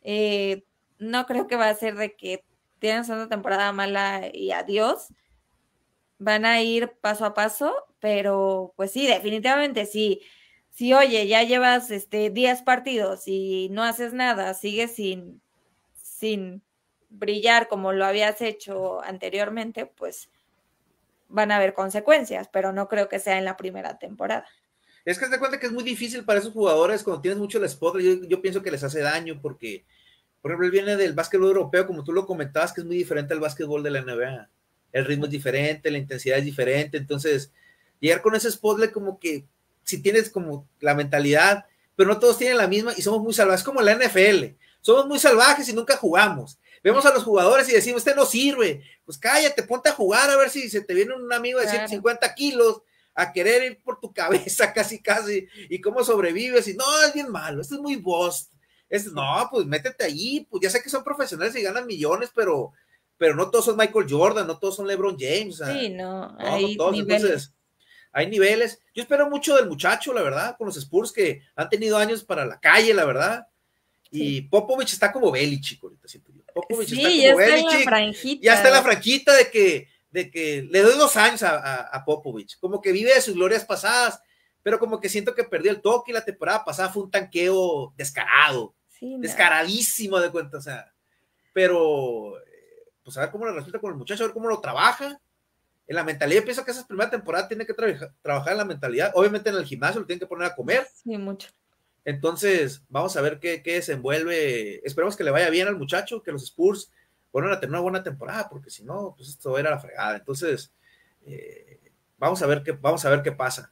Eh, no creo que va a ser de que tienes una temporada mala y adiós. Van a ir paso a paso, pero pues sí, definitivamente sí. Si, oye, ya llevas este 10 partidos y no haces nada, sigues sin, sin brillar como lo habías hecho anteriormente, pues van a haber consecuencias, pero no creo que sea en la primera temporada. Es que te cuenta que es muy difícil para esos jugadores cuando tienes mucho el spot. yo, pienso que les hace daño porque por ejemplo, él viene del básquetbol europeo, como tú lo comentabas, que es muy diferente al básquetbol de la NBA. El ritmo es diferente, la intensidad es diferente. Entonces, llegar con ese spotlight como que si tienes como la mentalidad, pero no todos tienen la misma y somos muy salvajes, como la NFL. Somos muy salvajes y nunca jugamos. Vemos a los jugadores y decimos, este no sirve. Pues cállate, ponte a jugar a ver si se te viene un amigo de 150 kilos a querer ir por tu (laughs) cabeza casi casi y cómo sobrevives y no, es bien malo, esto es muy boss no, pues métete ahí, pues ya sé que son profesionales y ganan millones, pero, pero no todos son Michael Jordan, no todos son LeBron James. sí, no, no hay niveles. hay niveles. Yo espero mucho del muchacho, la verdad, con los Spurs que han tenido años para la calle, la verdad. Y Popovich está como Belichick ahorita, siento yo. Popovich está como ya está la la franquita de que, de que le doy dos años a, Popovich. Como que vive de sus glorias pasadas, pero como que siento que perdió el toque y la temporada pasada fue un tanqueo descarado. Sí, Descaradísimo de cuenta, o sea. Pero, eh, pues a ver cómo le resulta con el muchacho, a ver cómo lo trabaja. En la mentalidad, yo pienso que esa primera temporada tiene que trabajar en la mentalidad. Obviamente en el gimnasio lo tienen que poner a comer. Sí, mucho. Entonces, vamos a ver qué, qué desenvuelve. Esperemos que le vaya bien al muchacho, que los Spurs vuelvan a tener una buena temporada, porque si no, pues esto era la fregada. Entonces, eh, vamos, a ver qué, vamos a ver qué pasa.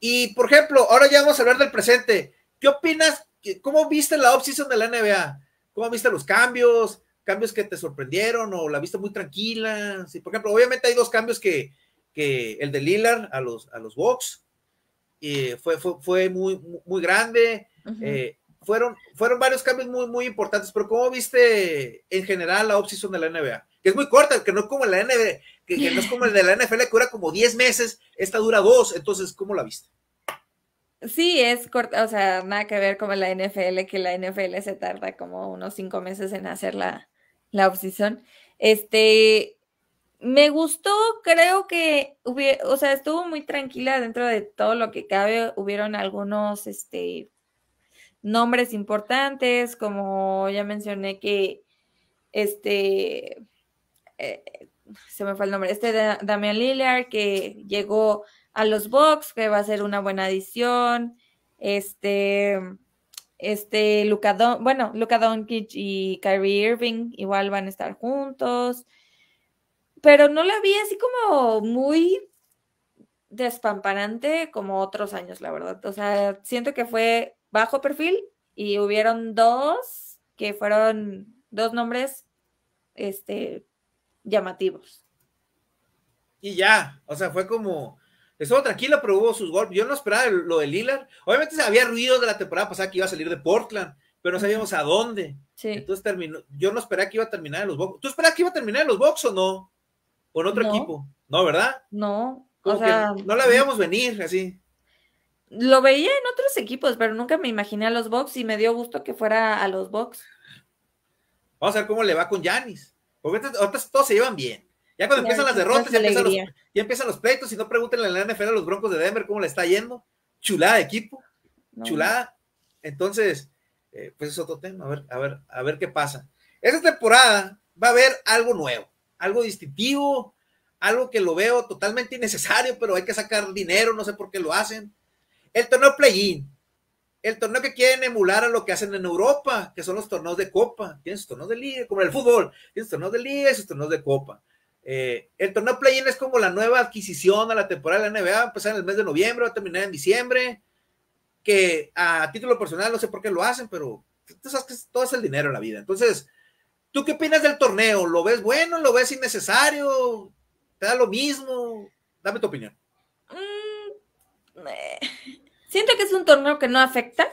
Y, por ejemplo, ahora ya vamos a hablar del presente. ¿Qué opinas ¿cómo viste la offseason de la NBA? ¿Cómo viste los cambios? ¿Cambios que te sorprendieron o la viste muy tranquila? por ejemplo, obviamente hay dos cambios que, el de Lillard a los, a Bucks fue, muy, muy grande. Eh, fueron, varios cambios muy, muy importantes, pero ¿cómo viste en general la offseason de la NBA? Que es muy corta, que no es como la NBA, que, no es como el de la NFL que dura como 10 meses, esta dura dos, entonces, ¿cómo la viste? Sí, es corta, o sea, nada que ver como la NFL, que la NFL se tarda como unos cinco meses en hacer la, la obsesión. Este, me gustó, creo que, o sea, estuvo muy tranquila dentro de todo lo que cabe. Hubieron algunos, este, nombres importantes, como ya mencioné que, este, eh, se me fue el nombre, este Damian Lillard, que llegó a los box, que va a ser una buena adición. Este, este, bueno, Luka Doncic y Kyrie Irving igual van a estar juntos. Pero no la vi así como muy despamparante como otros años, la verdad. O sea, siento que fue bajo perfil y hubieron dos que fueron dos nombres este llamativos. Y ya, o sea, fue como estuvo tranquilo pero hubo sus golpes. Yo no esperaba lo de Lillard. Obviamente había ruido de la temporada pasada que iba a salir de Portland, pero no sabíamos a dónde. Entonces terminó. Yo no esperaba que iba a terminar en los box. ¿Tú esperabas que iba a terminar en los box o no? ¿O en otro equipo? No, ¿verdad? No. no la veíamos venir así. Lo veía en otros equipos, pero nunca me imaginé a los box y me dio gusto que fuera a los box. Vamos a ver cómo le va con Yanis. Porque ahorita, todos se llevan bien. Ya cuando empiezan las derrotas, ya empiezan, los, pleitos, y no pregúntenle a la NFL a los Broncos de Denver cómo le está yendo. Chulada equipo, chulada. Entonces, eh, pues es otro tema, a ver, a ver, a ver qué pasa. Esta temporada va a haber algo nuevo, algo distintivo, algo que lo veo totalmente innecesario, pero hay que sacar dinero, no sé por qué lo hacen. El torneo play-in, el torneo que quieren emular a lo que hacen en Europa, que son los torneos de copa, tienen sus torneos de liga, como el fútbol, tienen sus torneos de liga y torneos de copa. Eh, el torneo play-in es como la nueva adquisición a la temporada de la NBA, va a empezar pues, en el mes de noviembre, va a terminar en diciembre, que a título personal no sé por qué lo hacen, pero tú sabes que todo es el dinero en la vida. Entonces, ¿tú qué opinas del torneo? ¿Lo ves bueno? ¿Lo ves innecesario? ¿Te da lo mismo? Dame tu opinión. Mm, eh, siento que es un torneo que no afecta.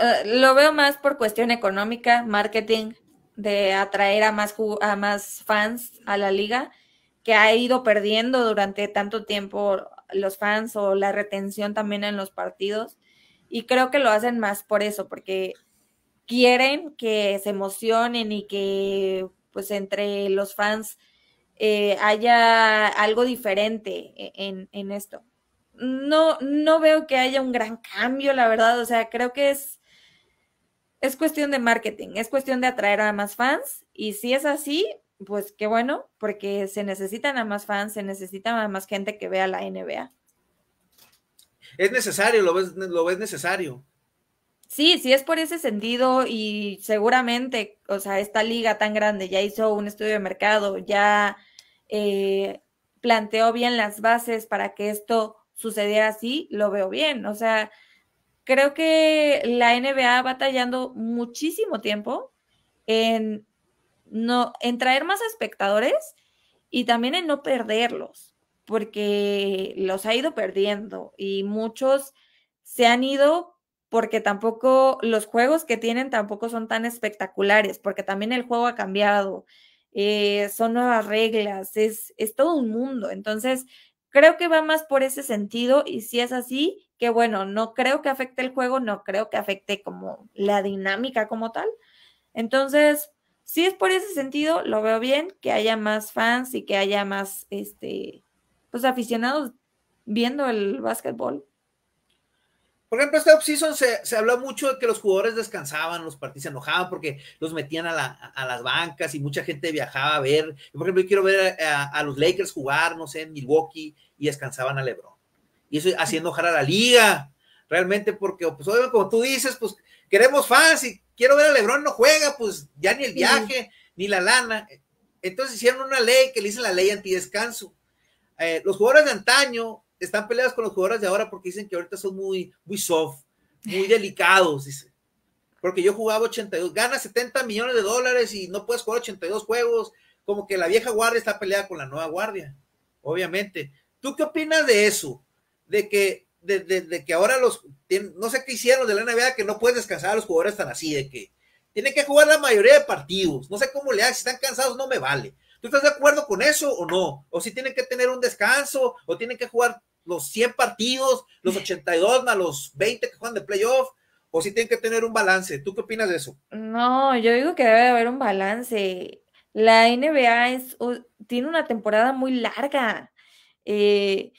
Eh, lo veo más por cuestión económica, marketing, de atraer a más, a más fans a la liga, que ha ido perdiendo durante tanto tiempo los fans o la retención también en los partidos. Y creo que lo hacen más por eso, porque quieren que se emocionen y que pues entre los fans eh, haya algo diferente e-, en, en, esto. No, no veo que haya un gran cambio, la verdad. O sea, creo que es es cuestión de marketing, es cuestión de atraer a más fans y si es así, pues qué bueno, porque se necesitan a más fans, se necesita a más gente que vea la NBA. Es necesario, lo ves, lo ves necesario. Sí, sí es por ese sentido y seguramente, o sea, esta liga tan grande ya hizo un estudio de mercado, ya eh, planteó bien las bases para que esto sucediera así, lo veo bien. O sea, creo que la NBA va batallando muchísimo tiempo en, no, en traer más espectadores y también en no perderlos, porque los ha ido perdiendo y muchos se han ido porque tampoco los juegos que tienen tampoco son tan espectaculares, porque también el juego ha cambiado, eh, son nuevas reglas, es, es todo un mundo. Entonces, Creo que va más por ese sentido y si es así, que bueno, no creo que afecte el juego, no creo que afecte como la dinámica como tal. Entonces, si es por ese sentido, lo veo bien, que haya más fans y que haya más, este, pues aficionados viendo el básquetbol. Por ejemplo, esta offseason se, se habló mucho de que los jugadores descansaban, los partidos se enojaban porque los metían a, las bancas y mucha gente viajaba a ver. Por ejemplo, yo quiero ver a, los Lakers jugar, no sé, en Milwaukee y descansaban a LeBron. Y eso hacía enojar a la liga, realmente, porque, pues, como tú dices, pues queremos fans y quiero ver a LeBron, no juega, pues ya ni el viaje, ni la lana. Entonces hicieron una ley que le dicen la ley antidescanso. Eh, los jugadores de antaño están peleadas con los jugadores de ahora porque dicen que ahorita son muy, muy soft, muy delicados, dice. Porque yo jugaba 82, gana 70 millones de dólares y no puedes jugar 82 juegos, como que la vieja guardia está peleada con la nueva guardia, obviamente. ¿Tú qué opinas de eso? De que, de, que ahora los, no sé qué hicieron de la Navidad que no puedes descansar los jugadores tan así, de que tienen que jugar la mayoría de partidos, no sé cómo le hagas, si están cansados no me vale, ¿Tú estás de acuerdo con eso o no? O si tienen que tener un descanso, o tienen que jugar los 100 partidos, los 82 más los 20 que juegan de playoff, o si tienen que tener un balance. ¿Tú qué opinas de eso? No, yo digo que debe haber un balance. La NBA tiene una temporada muy larga. Eh,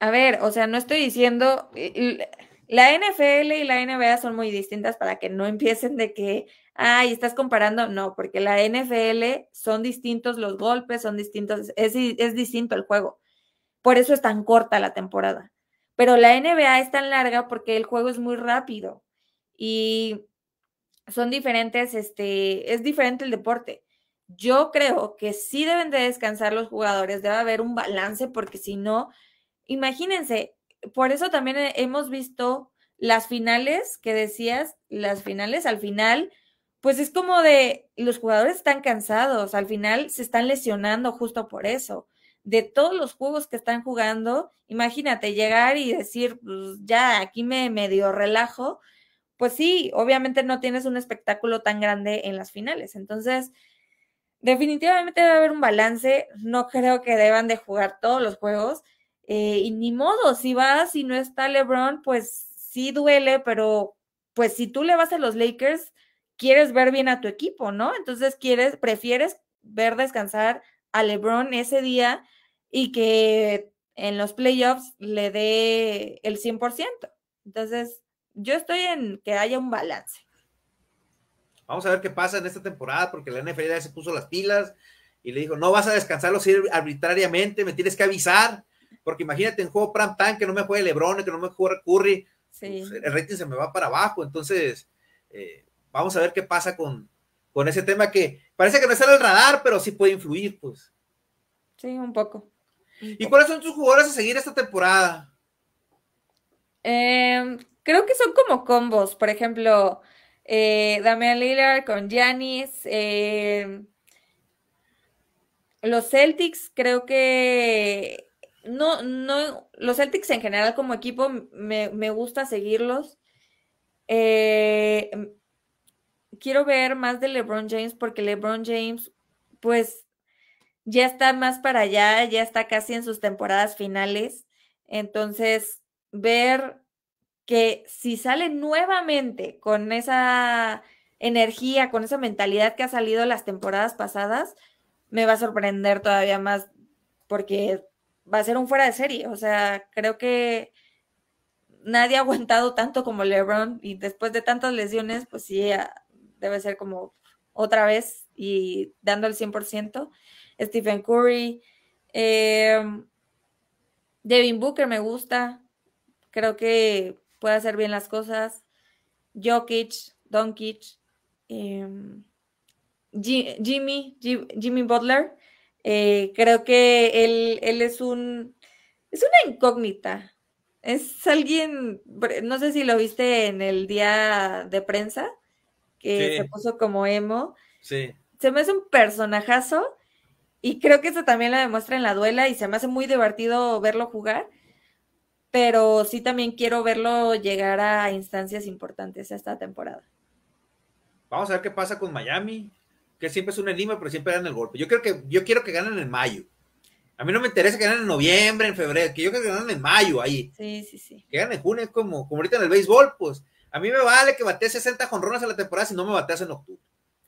a ver, o sea, no estoy diciendo... Eh, la NFL y la NBA son muy distintas para que no empiecen de que, ay, estás comparando, no, porque la NFL son distintos los golpes, son distintos, es, es distinto el juego. Por eso es tan corta la temporada. Pero la NBA es tan larga porque el juego es muy rápido y son diferentes, este, es diferente el deporte. Yo creo que sí deben de descansar los jugadores, debe haber un balance porque si no, imagínense, por eso también hemos visto las finales que decías, las finales al final pues es como de los jugadores están cansados, al final se están lesionando justo por eso. De todos los juegos que están jugando, imagínate llegar y decir, pues, ya, aquí me dio relajo. Pues sí, obviamente no tienes un espectáculo tan grande en las finales. Entonces, definitivamente debe haber un balance. No creo que deban de jugar todos los juegos. Eh, y ni modo, si vas y no está LeBron, pues sí duele, pero pues si tú le vas a los Lakers, quieres ver bien a tu equipo, ¿no? Entonces quieres, prefieres ver descansar a LeBron ese día y que en los playoffs le dé el 100%. Entonces, yo estoy en que haya un balance. Vamos a ver qué pasa en esta temporada, porque la NFL se puso las pilas y le dijo, no vas a descansarlo arbitrariamente, me tienes que avisar, porque imagínate en juego Pram Tank que no me juegue Lebron, que no me juegue Curry, pues, el rating se me va para abajo, entonces eh, Vamos a ver qué pasa con, con ese tema que parece que no sale en el radar, pero sí puede influir, pues. Sí, un poco. ¿Y cuáles son tus jugadores a seguir esta temporada? Em, creo que son como combos, por ejemplo, eh, Damian Lillard con Giannis, em, los Celtics creo que no, no, los Celtics en general como equipo me, me gusta seguirlos. Eh, quiero ver más de LeBron James porque LeBron James, pues, ya está más para allá, ya está casi en sus temporadas finales. Entonces, ver que si sale nuevamente con esa energía, con esa mentalidad que ha salido las temporadas pasadas, me va a sorprender todavía más porque va a ser un fuera de serie. O sea, creo que nadie ha aguantado tanto como LeBron y después de tantas lesiones, pues sí, debe ser como otra vez y dando el 100%. Stephen Curry, em, Devin Booker me gusta, creo que puede hacer bien las cosas. Jokic, Donkic, em, Jimmy, Jimmy Butler, eh, creo que él, él es un es una incógnita. Es alguien, no sé si lo viste en el día de prensa, que se puso como emo. Se me hace un personajazo y creo que eso también lo demuestra en la duela y se me hace muy divertido verlo jugar, pero sí también quiero verlo llegar a instancias importantes esta temporada. Vamos a ver qué pasa con Miami, que siempre es un Lima pero siempre dan el golpe. Yo creo que yo quiero que ganen en mayo. A mí no me interesa que ganen en noviembre, en febrero, que yo creo que ganen en mayo ahí. Sí, sí, sí. Que ganen en junio, como, como ahorita en el béisbol, pues a mí me vale que bate 60 jonronas en la temporada si no me bateas en octubre.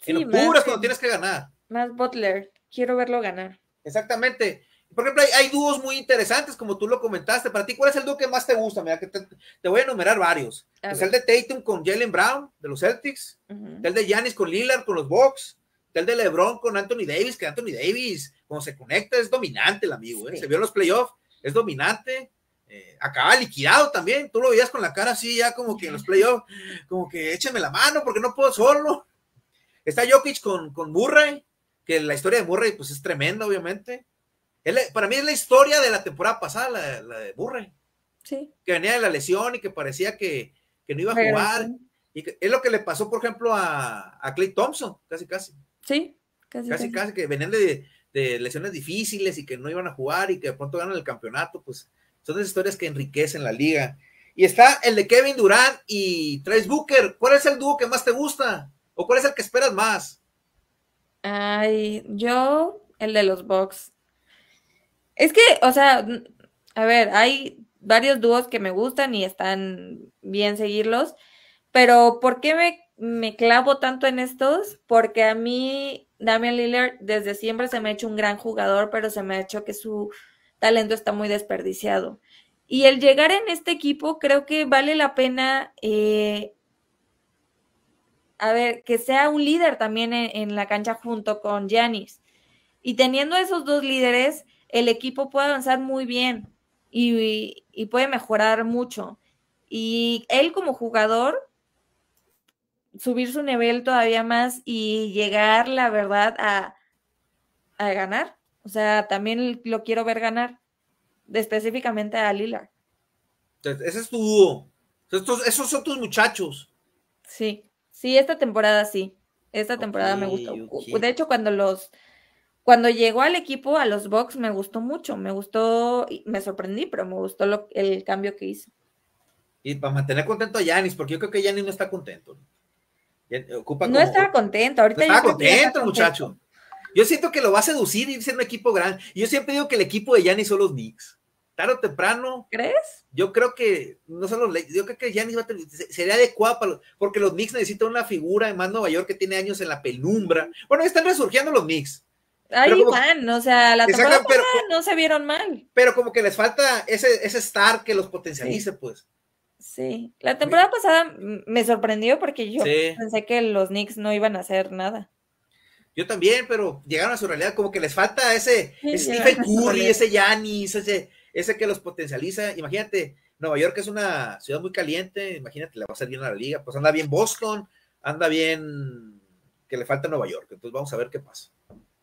en octubre es cuando tienes que ganar. Más Butler, quiero verlo ganar. Exactamente. Por ejemplo, hay, dúos muy interesantes, como tú lo comentaste. Para ti, ¿cuál es el dúo que más te gusta? Mira, que te, voy a enumerar varios. Es pues el de Tatum con Jalen Brown, de los Celtics. El de Giannis con Lillard, con los Bucks. El de LeBron con Anthony Davis, que Anthony Davis, cuando se conecta, es dominante el amigo. ¿eh? Se vio en los playoffs, es dominante. Acaba eh, acababa liquidado también. Tú lo veías con la cara así, ya como que en los playoffs, como que écheme la mano porque no puedo solo. Está Jokic con, con Murray, que la historia de Murray pues es tremenda, obviamente. Él, para mí es la historia de la temporada pasada, la, de Murray. Sí. Que venía de la lesión y que parecía que, no iba a jugar. Y es lo que le pasó, por ejemplo, a, Clay Thompson, casi, casi. Sí, casi, casi. Casi, casi que venían de, de lesiones difíciles y que no iban a jugar y que de pronto ganan el campeonato, pues son las historias que enriquecen la liga. Y está el de Kevin Durant y Trace Booker. ¿Cuál es el dúo que más te gusta? ¿O cuál es el que esperas más? Ay, yo, el de los Bucks. Es que, o sea, a ver, hay varios dúos que me gustan y están bien seguirlos, pero ¿por qué me, me clavo tanto en estos? Porque a mí, Damian Lillard, desde siempre se me ha hecho un gran jugador, pero se me ha hecho que su talento está muy desperdiciado. Y el llegar en este equipo creo que vale la pena, eh, a ver, que sea un líder también en, la cancha junto con Janis Y teniendo esos dos líderes, el equipo puede avanzar muy bien y, puede mejorar mucho. Y él como jugador subir su nivel todavía más y llegar, la verdad, a, ganar. O sea, también lo quiero ver ganar, específicamente a Lila. Ese es tu dúo. esos son tus muchachos. Sí, sí, esta temporada sí. Esta temporada me gustó. De hecho, cuando los cuando llegó al equipo, a los Box me gustó mucho. Me gustó, me sorprendí, pero me gustó el cambio que hizo. Y para mantener contento a Yanis, porque yo creo que Yanis no está contento. no está estaba contento, ahorita. No está contento, muchacho. Yo siento que lo va a seducir irse a un equipo grande. Yo siempre digo que el equipo de Yanis son los Knicks. Tarde o temprano. ¿Crees? Yo creo que no son los Yo creo que Yanis sería adecuado porque los Knicks necesitan una figura, además Nueva York que tiene años en la penumbra. Bueno, están resurgiendo los Knicks. Ahí van, o sea, la temporada no se vieron mal. Pero como que les falta ese, ese star que los potencialice, pues. Sí, la temporada pasada me sorprendió porque yo pensé que los Knicks no iban a hacer nada. Yo también, pero llegaron a su realidad, como que les falta ese, ese Stephen Curry, ese Yanis, ese, ese que los potencializa. Imagínate, Nueva York es una ciudad muy caliente, imagínate, le va a salir bien a la liga, pues anda bien Boston, anda bien que le falta Nueva York, entonces vamos a ver qué pasa.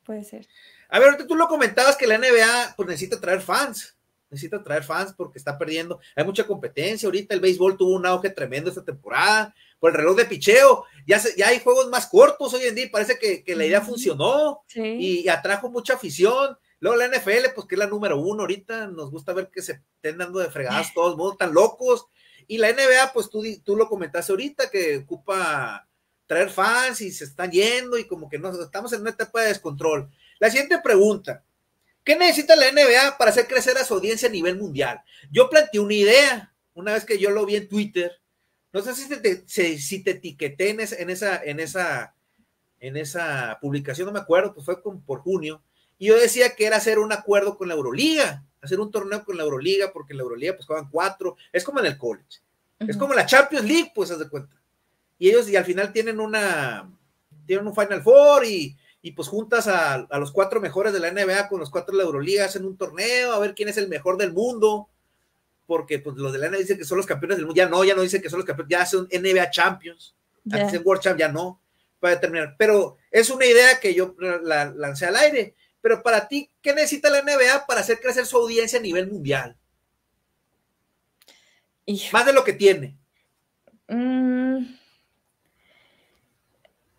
Puede ser. A ver, ahorita tú lo comentabas que la NBA pues necesita traer fans, necesita traer fans porque está perdiendo, hay mucha competencia ahorita, el béisbol tuvo un auge tremendo esta temporada, por el reloj de picheo. Ya, ya hay juegos más cortos hoy en día, parece que, la idea funcionó y, atrajo mucha afición. Luego la NFL, pues que es la número uno ahorita, nos gusta ver que se estén dando de fregadas todos modos, tan locos. Y la NBA, pues tú, lo comentaste ahorita, que ocupa traer fans y se están yendo y como que no, estamos en una etapa de descontrol. La siguiente pregunta, ¿qué necesita la NBA para hacer crecer a su audiencia a nivel mundial? Yo planteé una idea, una vez que yo lo vi en Twitter, no sé si te, si, te etiqueté en, esa, en, esa, en, esa, en esa publicación, no me acuerdo, pues fue por junio. Y yo decía que era hacer un acuerdo con la Euroliga, hacer un torneo con la Euroliga, porque en la Euroliga pues juegan cuatro, es como en el college, es como la Champions League, pues haz de cuenta. Y ellos y al final tienen una, tienen un Final Four y, y pues juntas a, a, los cuatro mejores de la NBA con los cuatro de la Euroliga, hacen un torneo, a ver quién es el mejor del mundo porque pues, los de la NBA dicen que son los campeones del mundo. Ya no, ya no dicen que son los campeones, ya son NBA Champions, aquí World Champ, ya no, para terminar, Pero es una idea que yo la, lancé al aire. Pero para ti, ¿qué necesita la NBA para hacer crecer su audiencia a nivel mundial? Más de lo que tiene. Mm.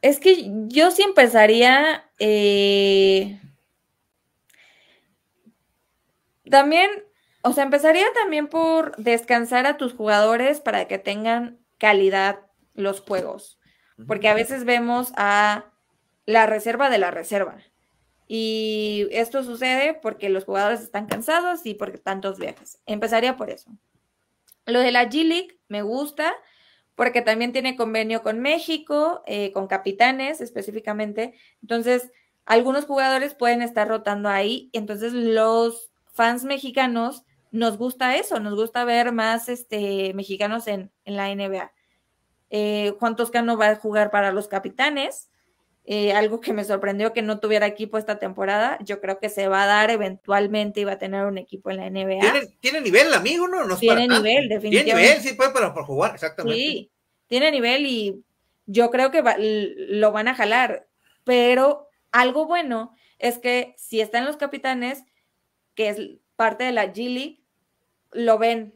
Es que yo sí empezaría. Eh, también o sea, empezaría también por descansar a tus jugadores para que tengan calidad los juegos. Porque a veces vemos a la reserva de la reserva. Y esto sucede porque los jugadores están cansados y porque tantos viajes. Empezaría por eso. Lo de la G-League me gusta porque también tiene convenio con México, eh, con capitanes específicamente. Entonces, algunos jugadores pueden estar rotando ahí. Entonces, los fans mexicanos nos gusta eso, nos gusta ver más este, mexicanos en, la NBA. Eh, Juan Toscano va a jugar para los capitanes, eh, algo que me sorprendió que no tuviera equipo esta temporada. Yo creo que se va a dar eventualmente y va a tener un equipo en la NBA. Tiene, nivel, amigo, ¿no? tiene nivel, definitivamente. Tiene nivel, sí puede para, jugar, exactamente. Sí, tiene nivel y yo creo que lo van a jalar, pero algo bueno es que si están los capitanes, que es parte de la G lo ven.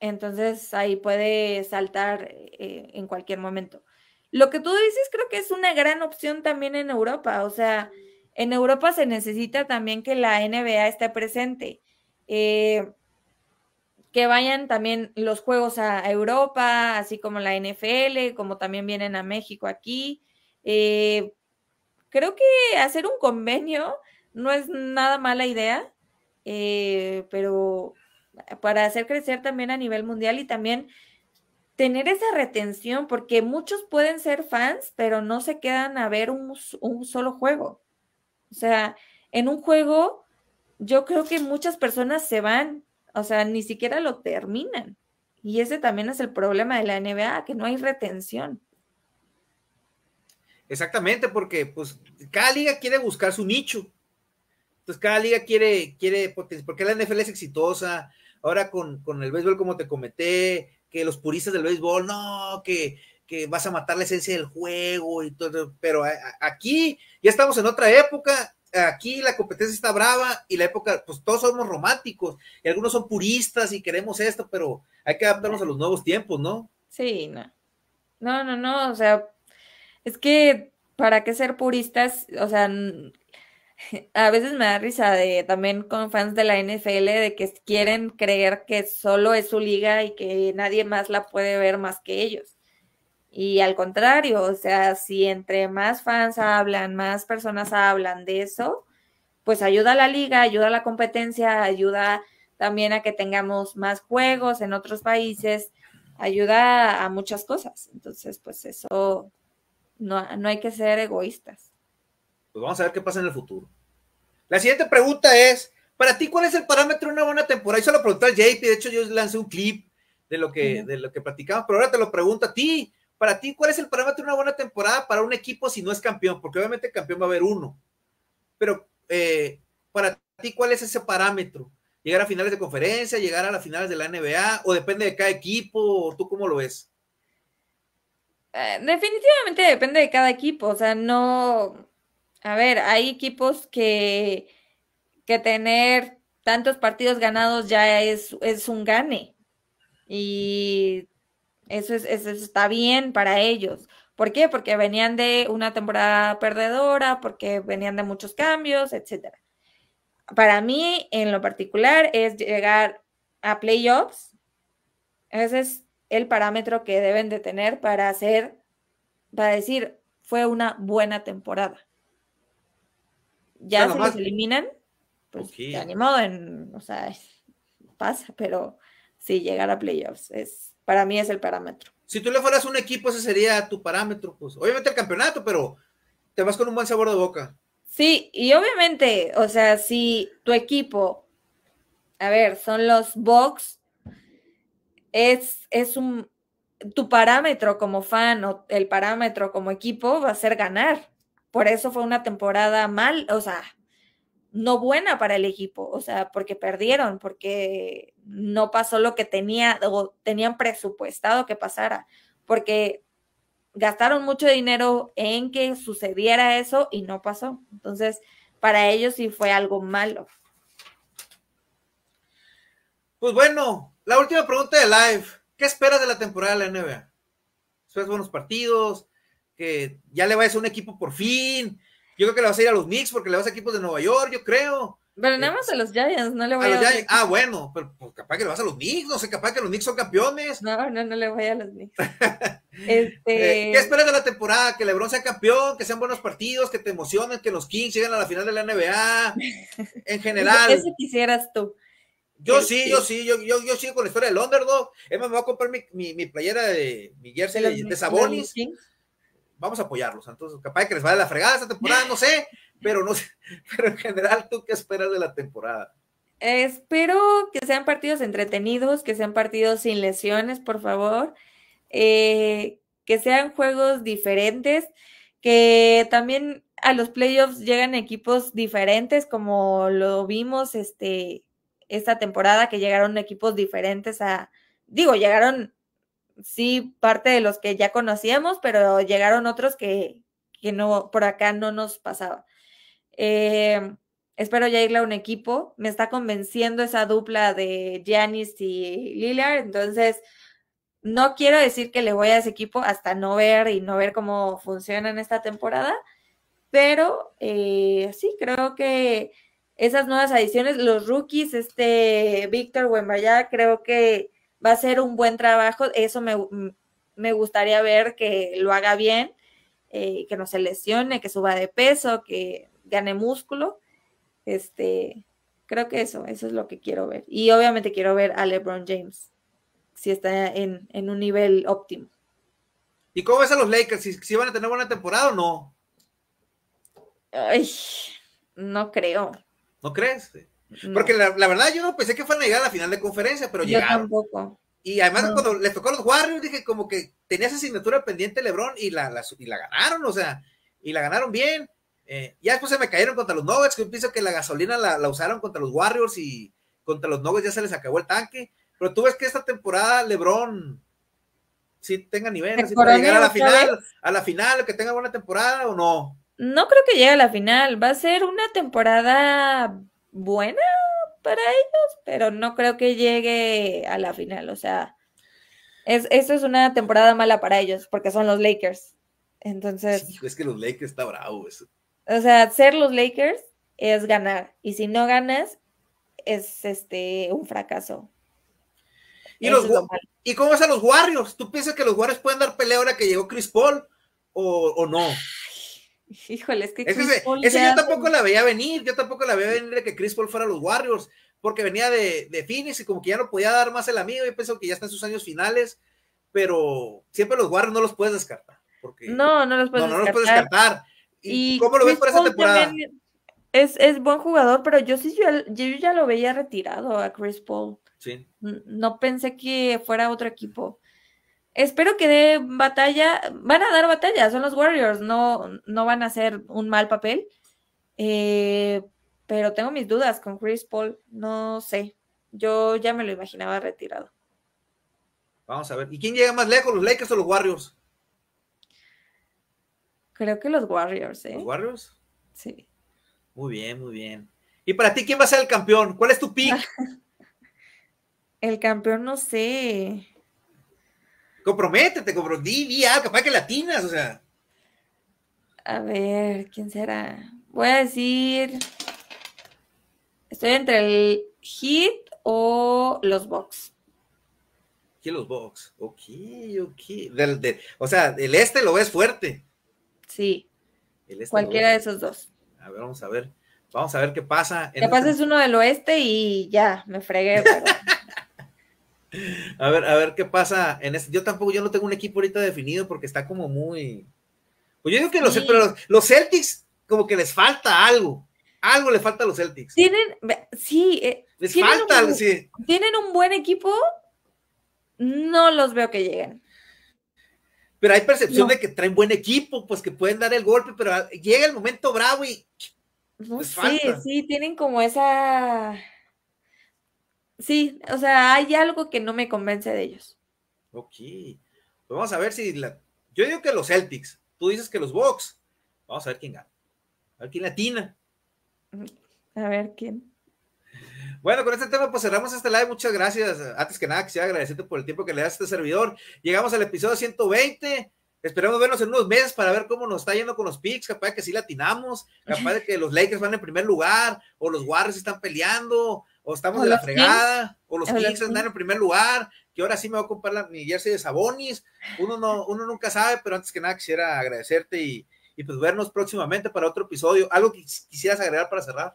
Entonces ahí puede saltar eh, en cualquier momento. Lo que tú dices creo que es una gran opción también en Europa. O sea, en Europa se necesita también que la NBA esté presente. Eh, que vayan también los juegos a Europa, así como la NFL, como también vienen a México aquí. Eh, creo que hacer un convenio no es nada mala idea, pero para hacer crecer también a nivel mundial y también tener esa retención, porque muchos pueden ser fans, pero no se quedan a ver un, solo juego. O sea, en un juego yo creo que muchas personas se van, o sea, ni siquiera lo terminan. Y ese también es el problema de la NBA, que no hay retención. Exactamente, porque pues cada liga quiere buscar su nicho. Entonces cada liga quiere, quiere porque la NFL es exitosa, ahora con, el béisbol como te comenté, que los puristas del béisbol, no, que, vas a matar la esencia del juego y todo, pero aquí ya estamos en otra época, aquí la competencia está brava y la época, pues todos somos románticos y algunos son puristas y queremos esto, pero hay que adaptarnos a los nuevos tiempos, ¿no? Sí, no. No, no, no, o sea, es que para qué ser puristas, o sea, (laughs) a veces me da risa de también con fans de la NFL de que quieren creer que solo es su liga y que nadie más la puede ver más que ellos. Y al contrario, o sea, si entre más fans hablan, más personas hablan de eso, pues ayuda a la liga, ayuda a la competencia, ayuda también a que tengamos más juegos en otros países, ayuda a muchas cosas. Entonces, pues eso no, no hay que ser egoístas. Pues vamos a ver qué pasa en el futuro. La siguiente pregunta es, para ti, ¿cuál es el parámetro de una buena temporada? Y se lo preguntó a JP, de hecho yo lancé un clip de lo que, de lo que platicamos, pero ahora te lo pregunto a ti. Para ti, ¿cuál es el parámetro de una buena temporada para un equipo si no es campeón? Porque obviamente campeón va a haber uno. Pero eh, para ti, ¿cuál es ese parámetro? ¿Llegar a finales de conferencia, llegar a las finales de la NBA? ¿O depende de cada equipo? ¿O tú cómo lo ves? Eh, definitivamente depende de cada equipo. O sea, no, a ver, hay equipos que, tener tantos partidos ganados ya es, un gane. Y eso, es, eso está bien para ellos. ¿Por qué? Porque venían de una temporada perdedora, porque venían de muchos cambios, etc. Para mí, en lo particular, es llegar a playoffs. Ese es el parámetro que deben de tener para hacer, para decir, fue una buena temporada ya se los eliminan, pues okay. ya en, o sea, pasa, pero sí, llegar a playoffs es, para mí es el parámetro. Si tú le fueras un equipo, ese sería tu parámetro, pues obviamente el campeonato, pero te vas con un buen sabor de boca. Sí, y obviamente, o sea, si tu equipo, a ver, son los Bucks, es, es un, tu parámetro como fan o el parámetro como equipo va a ser ganar. Por eso fue una temporada mal, o sea, no buena para el equipo, o sea, porque perdieron, porque no pasó lo que tenía tenían presupuestado que pasara, porque gastaron mucho dinero en que sucediera eso y no pasó. Entonces, para ellos sí fue algo malo. Pues bueno, la última pregunta de live. ¿Qué esperas de la temporada de la NBA? ¿Esperas buenos partidos? que ya le vayas a un equipo por fin. Yo creo que le vas a ir a los Knicks porque le vas a equipos de Nueva York, yo creo. Pero nada eh, más a los Giants, no le voy a, los Giants. Ah, bueno, pero pues, capaz que le vas a los Knicks, no sé, capaz que los Knicks son campeones. No, no, no le voy a los Knicks. (laughs) este... Eh, ¿Qué esperas de la temporada? Que LeBron sea campeón, que sean buenos partidos, que te emocionen, que los Kings lleguen a la final de la NBA. (laughs) en general. Eso quisieras tú. Yo este, sí, yo sí, yo, yo, yo sigo con la historia de underdog. Es me voy a comprar mi, mi, playera de mi jersey de, Sabonis vamos a apoyarlos. Entonces, capaz que les vaya la fregada esta temporada, no sé, pero no sé. (laughs) Pero en general, ¿tú qué esperas de la temporada? Espero que sean partidos entretenidos, que sean partidos sin lesiones, por favor. Eh, que sean juegos diferentes, que también a los playoffs llegan equipos diferentes, como lo vimos este, esta temporada, que llegaron equipos diferentes a, digo, llegaron sí, parte de los que ya conocíamos, pero llegaron otros que, que no, por acá no nos pasaba. Eh, espero ya irle a un equipo. Me está convenciendo esa dupla de Giannis y Lillard. Entonces, no quiero decir que le voy a ese equipo hasta no ver y no ver cómo funciona en esta temporada, pero eh, sí, creo que esas nuevas adiciones, los rookies, este Víctor ya creo que va a ser un buen trabajo. Eso me, me gustaría ver que lo haga bien, eh, que no se lesione, que suba de peso, que gane músculo. Este, creo que eso, eso es lo que quiero ver. Y obviamente quiero ver a LeBron James, si está en, un nivel óptimo. ¿Y cómo ves a los Lakers? ¿Si, ¿Si, van a tener buena temporada o no? no creo. ¿No crees? Porque la, verdad yo no pensé que fueran a llegar a la final de conferencia, pero llegaron. Y además cuando les tocó a los Warriors, dije como que tenía esa asignatura pendiente Lebron y la, la, y la ganaron, o sea, y la ganaron bien. Eh, ya después se me cayeron contra los Nuggets, que pienso que la gasolina la, usaron contra los Warriors y contra los Nuggets ya se les acabó el tanque. Pero tú ves que esta temporada LeBron sí tenga nivel, si para llegar a la final, a la final, que tenga buena temporada o no. No creo que llegue a la final, va a ser una temporada buena para ellos, pero no creo que llegue a la final. O sea, es, esto es una temporada mala para ellos porque son los Lakers. Entonces. es que los Lakers está bravo O sea, ser los Lakers es ganar. Y si no ganas, es este un fracaso. ¿Y, los, ¿y cómo es a los Warriors? ¿Tú piensas que los Warriors pueden dar pelea ahora que llegó Chris Paul o, o no? Híjole, es que. yo tampoco la veía venir. Yo tampoco la veía venir de que Chris Paul fuera a los Warriors, porque venía de, de Phoenix y como que ya no podía dar más el amigo. Yo pienso que ya está en sus años finales, pero siempre los Warriors no los puedes descartar. Porque no, no los puedes, descartar. ¿Y, cómo lo ves por esa temporada? Es, buen jugador, pero yo sí, yo, ya lo veía retirado a Chris Paul. No pensé que fuera otro equipo espero que dé batalla, van a dar batalla, son los Warriors, no, no van a hacer un mal papel, eh, pero tengo mis dudas con Chris Paul, no sé, yo ya me lo imaginaba retirado. Vamos a ver, ¿y quién llega más lejos, los Lakers o los Warriors? Creo que los Warriors, ¿eh? ¿Los Warriors? Sí. Muy bien, muy bien. ¿Y para ti quién va a ser el campeón? ¿Cuál es tu pick? (laughs) el campeón no sé. Comprométete, compro, di, capaz que latinas, o sea. A ver, ¿quién será? Voy a decir. Estoy entre el Hit o los Box. ¿Qué los Box? Ok, ok. o sea, el este lo ves fuerte. Sí. El este Cualquiera de esos dos. A ver, vamos a ver. Vamos a ver qué pasa. Me Capaz este- es uno del oeste y ya, me fregué. (laughs) (laughs) A ver, a ver qué pasa en este. Yo tampoco, yo no tengo un equipo ahorita definido porque está como muy. Pues yo digo que los, pero los, Celtics, como que les falta algo. Algo le falta a los Celtics. Tienen, sí, eh, les falta, sí. Tienen un buen equipo, no los veo que lleguen. Pero hay percepción de que traen buen equipo, pues que pueden dar el golpe, pero llega el momento bravo y. sí, sí, tienen como esa Sí, o sea, hay algo que no me convence de ellos. Ok. Pues vamos a ver si. La... Yo digo que los Celtics. Tú dices que los Bucks. Vamos a ver quién gana. A ver quién latina. A ver quién. Bueno, con este tema pues cerramos este live. Muchas gracias. Antes que nada, quisiera agradecerte por el tiempo que le das a este servidor. Llegamos al episodio 120. Esperamos vernos en unos meses para ver cómo nos está yendo con los picks. Capaz que sí latinamos, capaz de que los Lakers van en primer lugar o los Warriors están peleando o estamos de la fregada, o los o Kings andan en primer lugar, que ahora sí me voy a comprar la, mi jersey de Sabonis, uno, no, uno nunca sabe, pero antes que nada quisiera agradecerte y, pues vernos próximamente para otro episodio. ¿Algo que quisieras agregar para cerrar?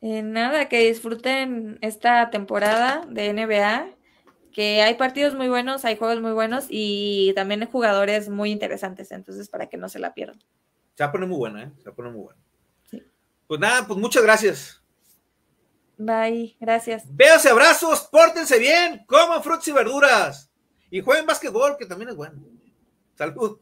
Eh, nada, que disfruten esta temporada de NBA, que hay partidos muy buenos, hay juegos muy buenos y también hay jugadores muy interesantes, entonces para que no se la pierdan. Se va a poner muy buena, ¿eh? Se va a poner muy buena. Pues nada, pues muchas gracias. Bye, gracias. Besos y abrazos, pórtense bien, coman frutas y verduras y jueguen básquetbol, que también es bueno. Salud.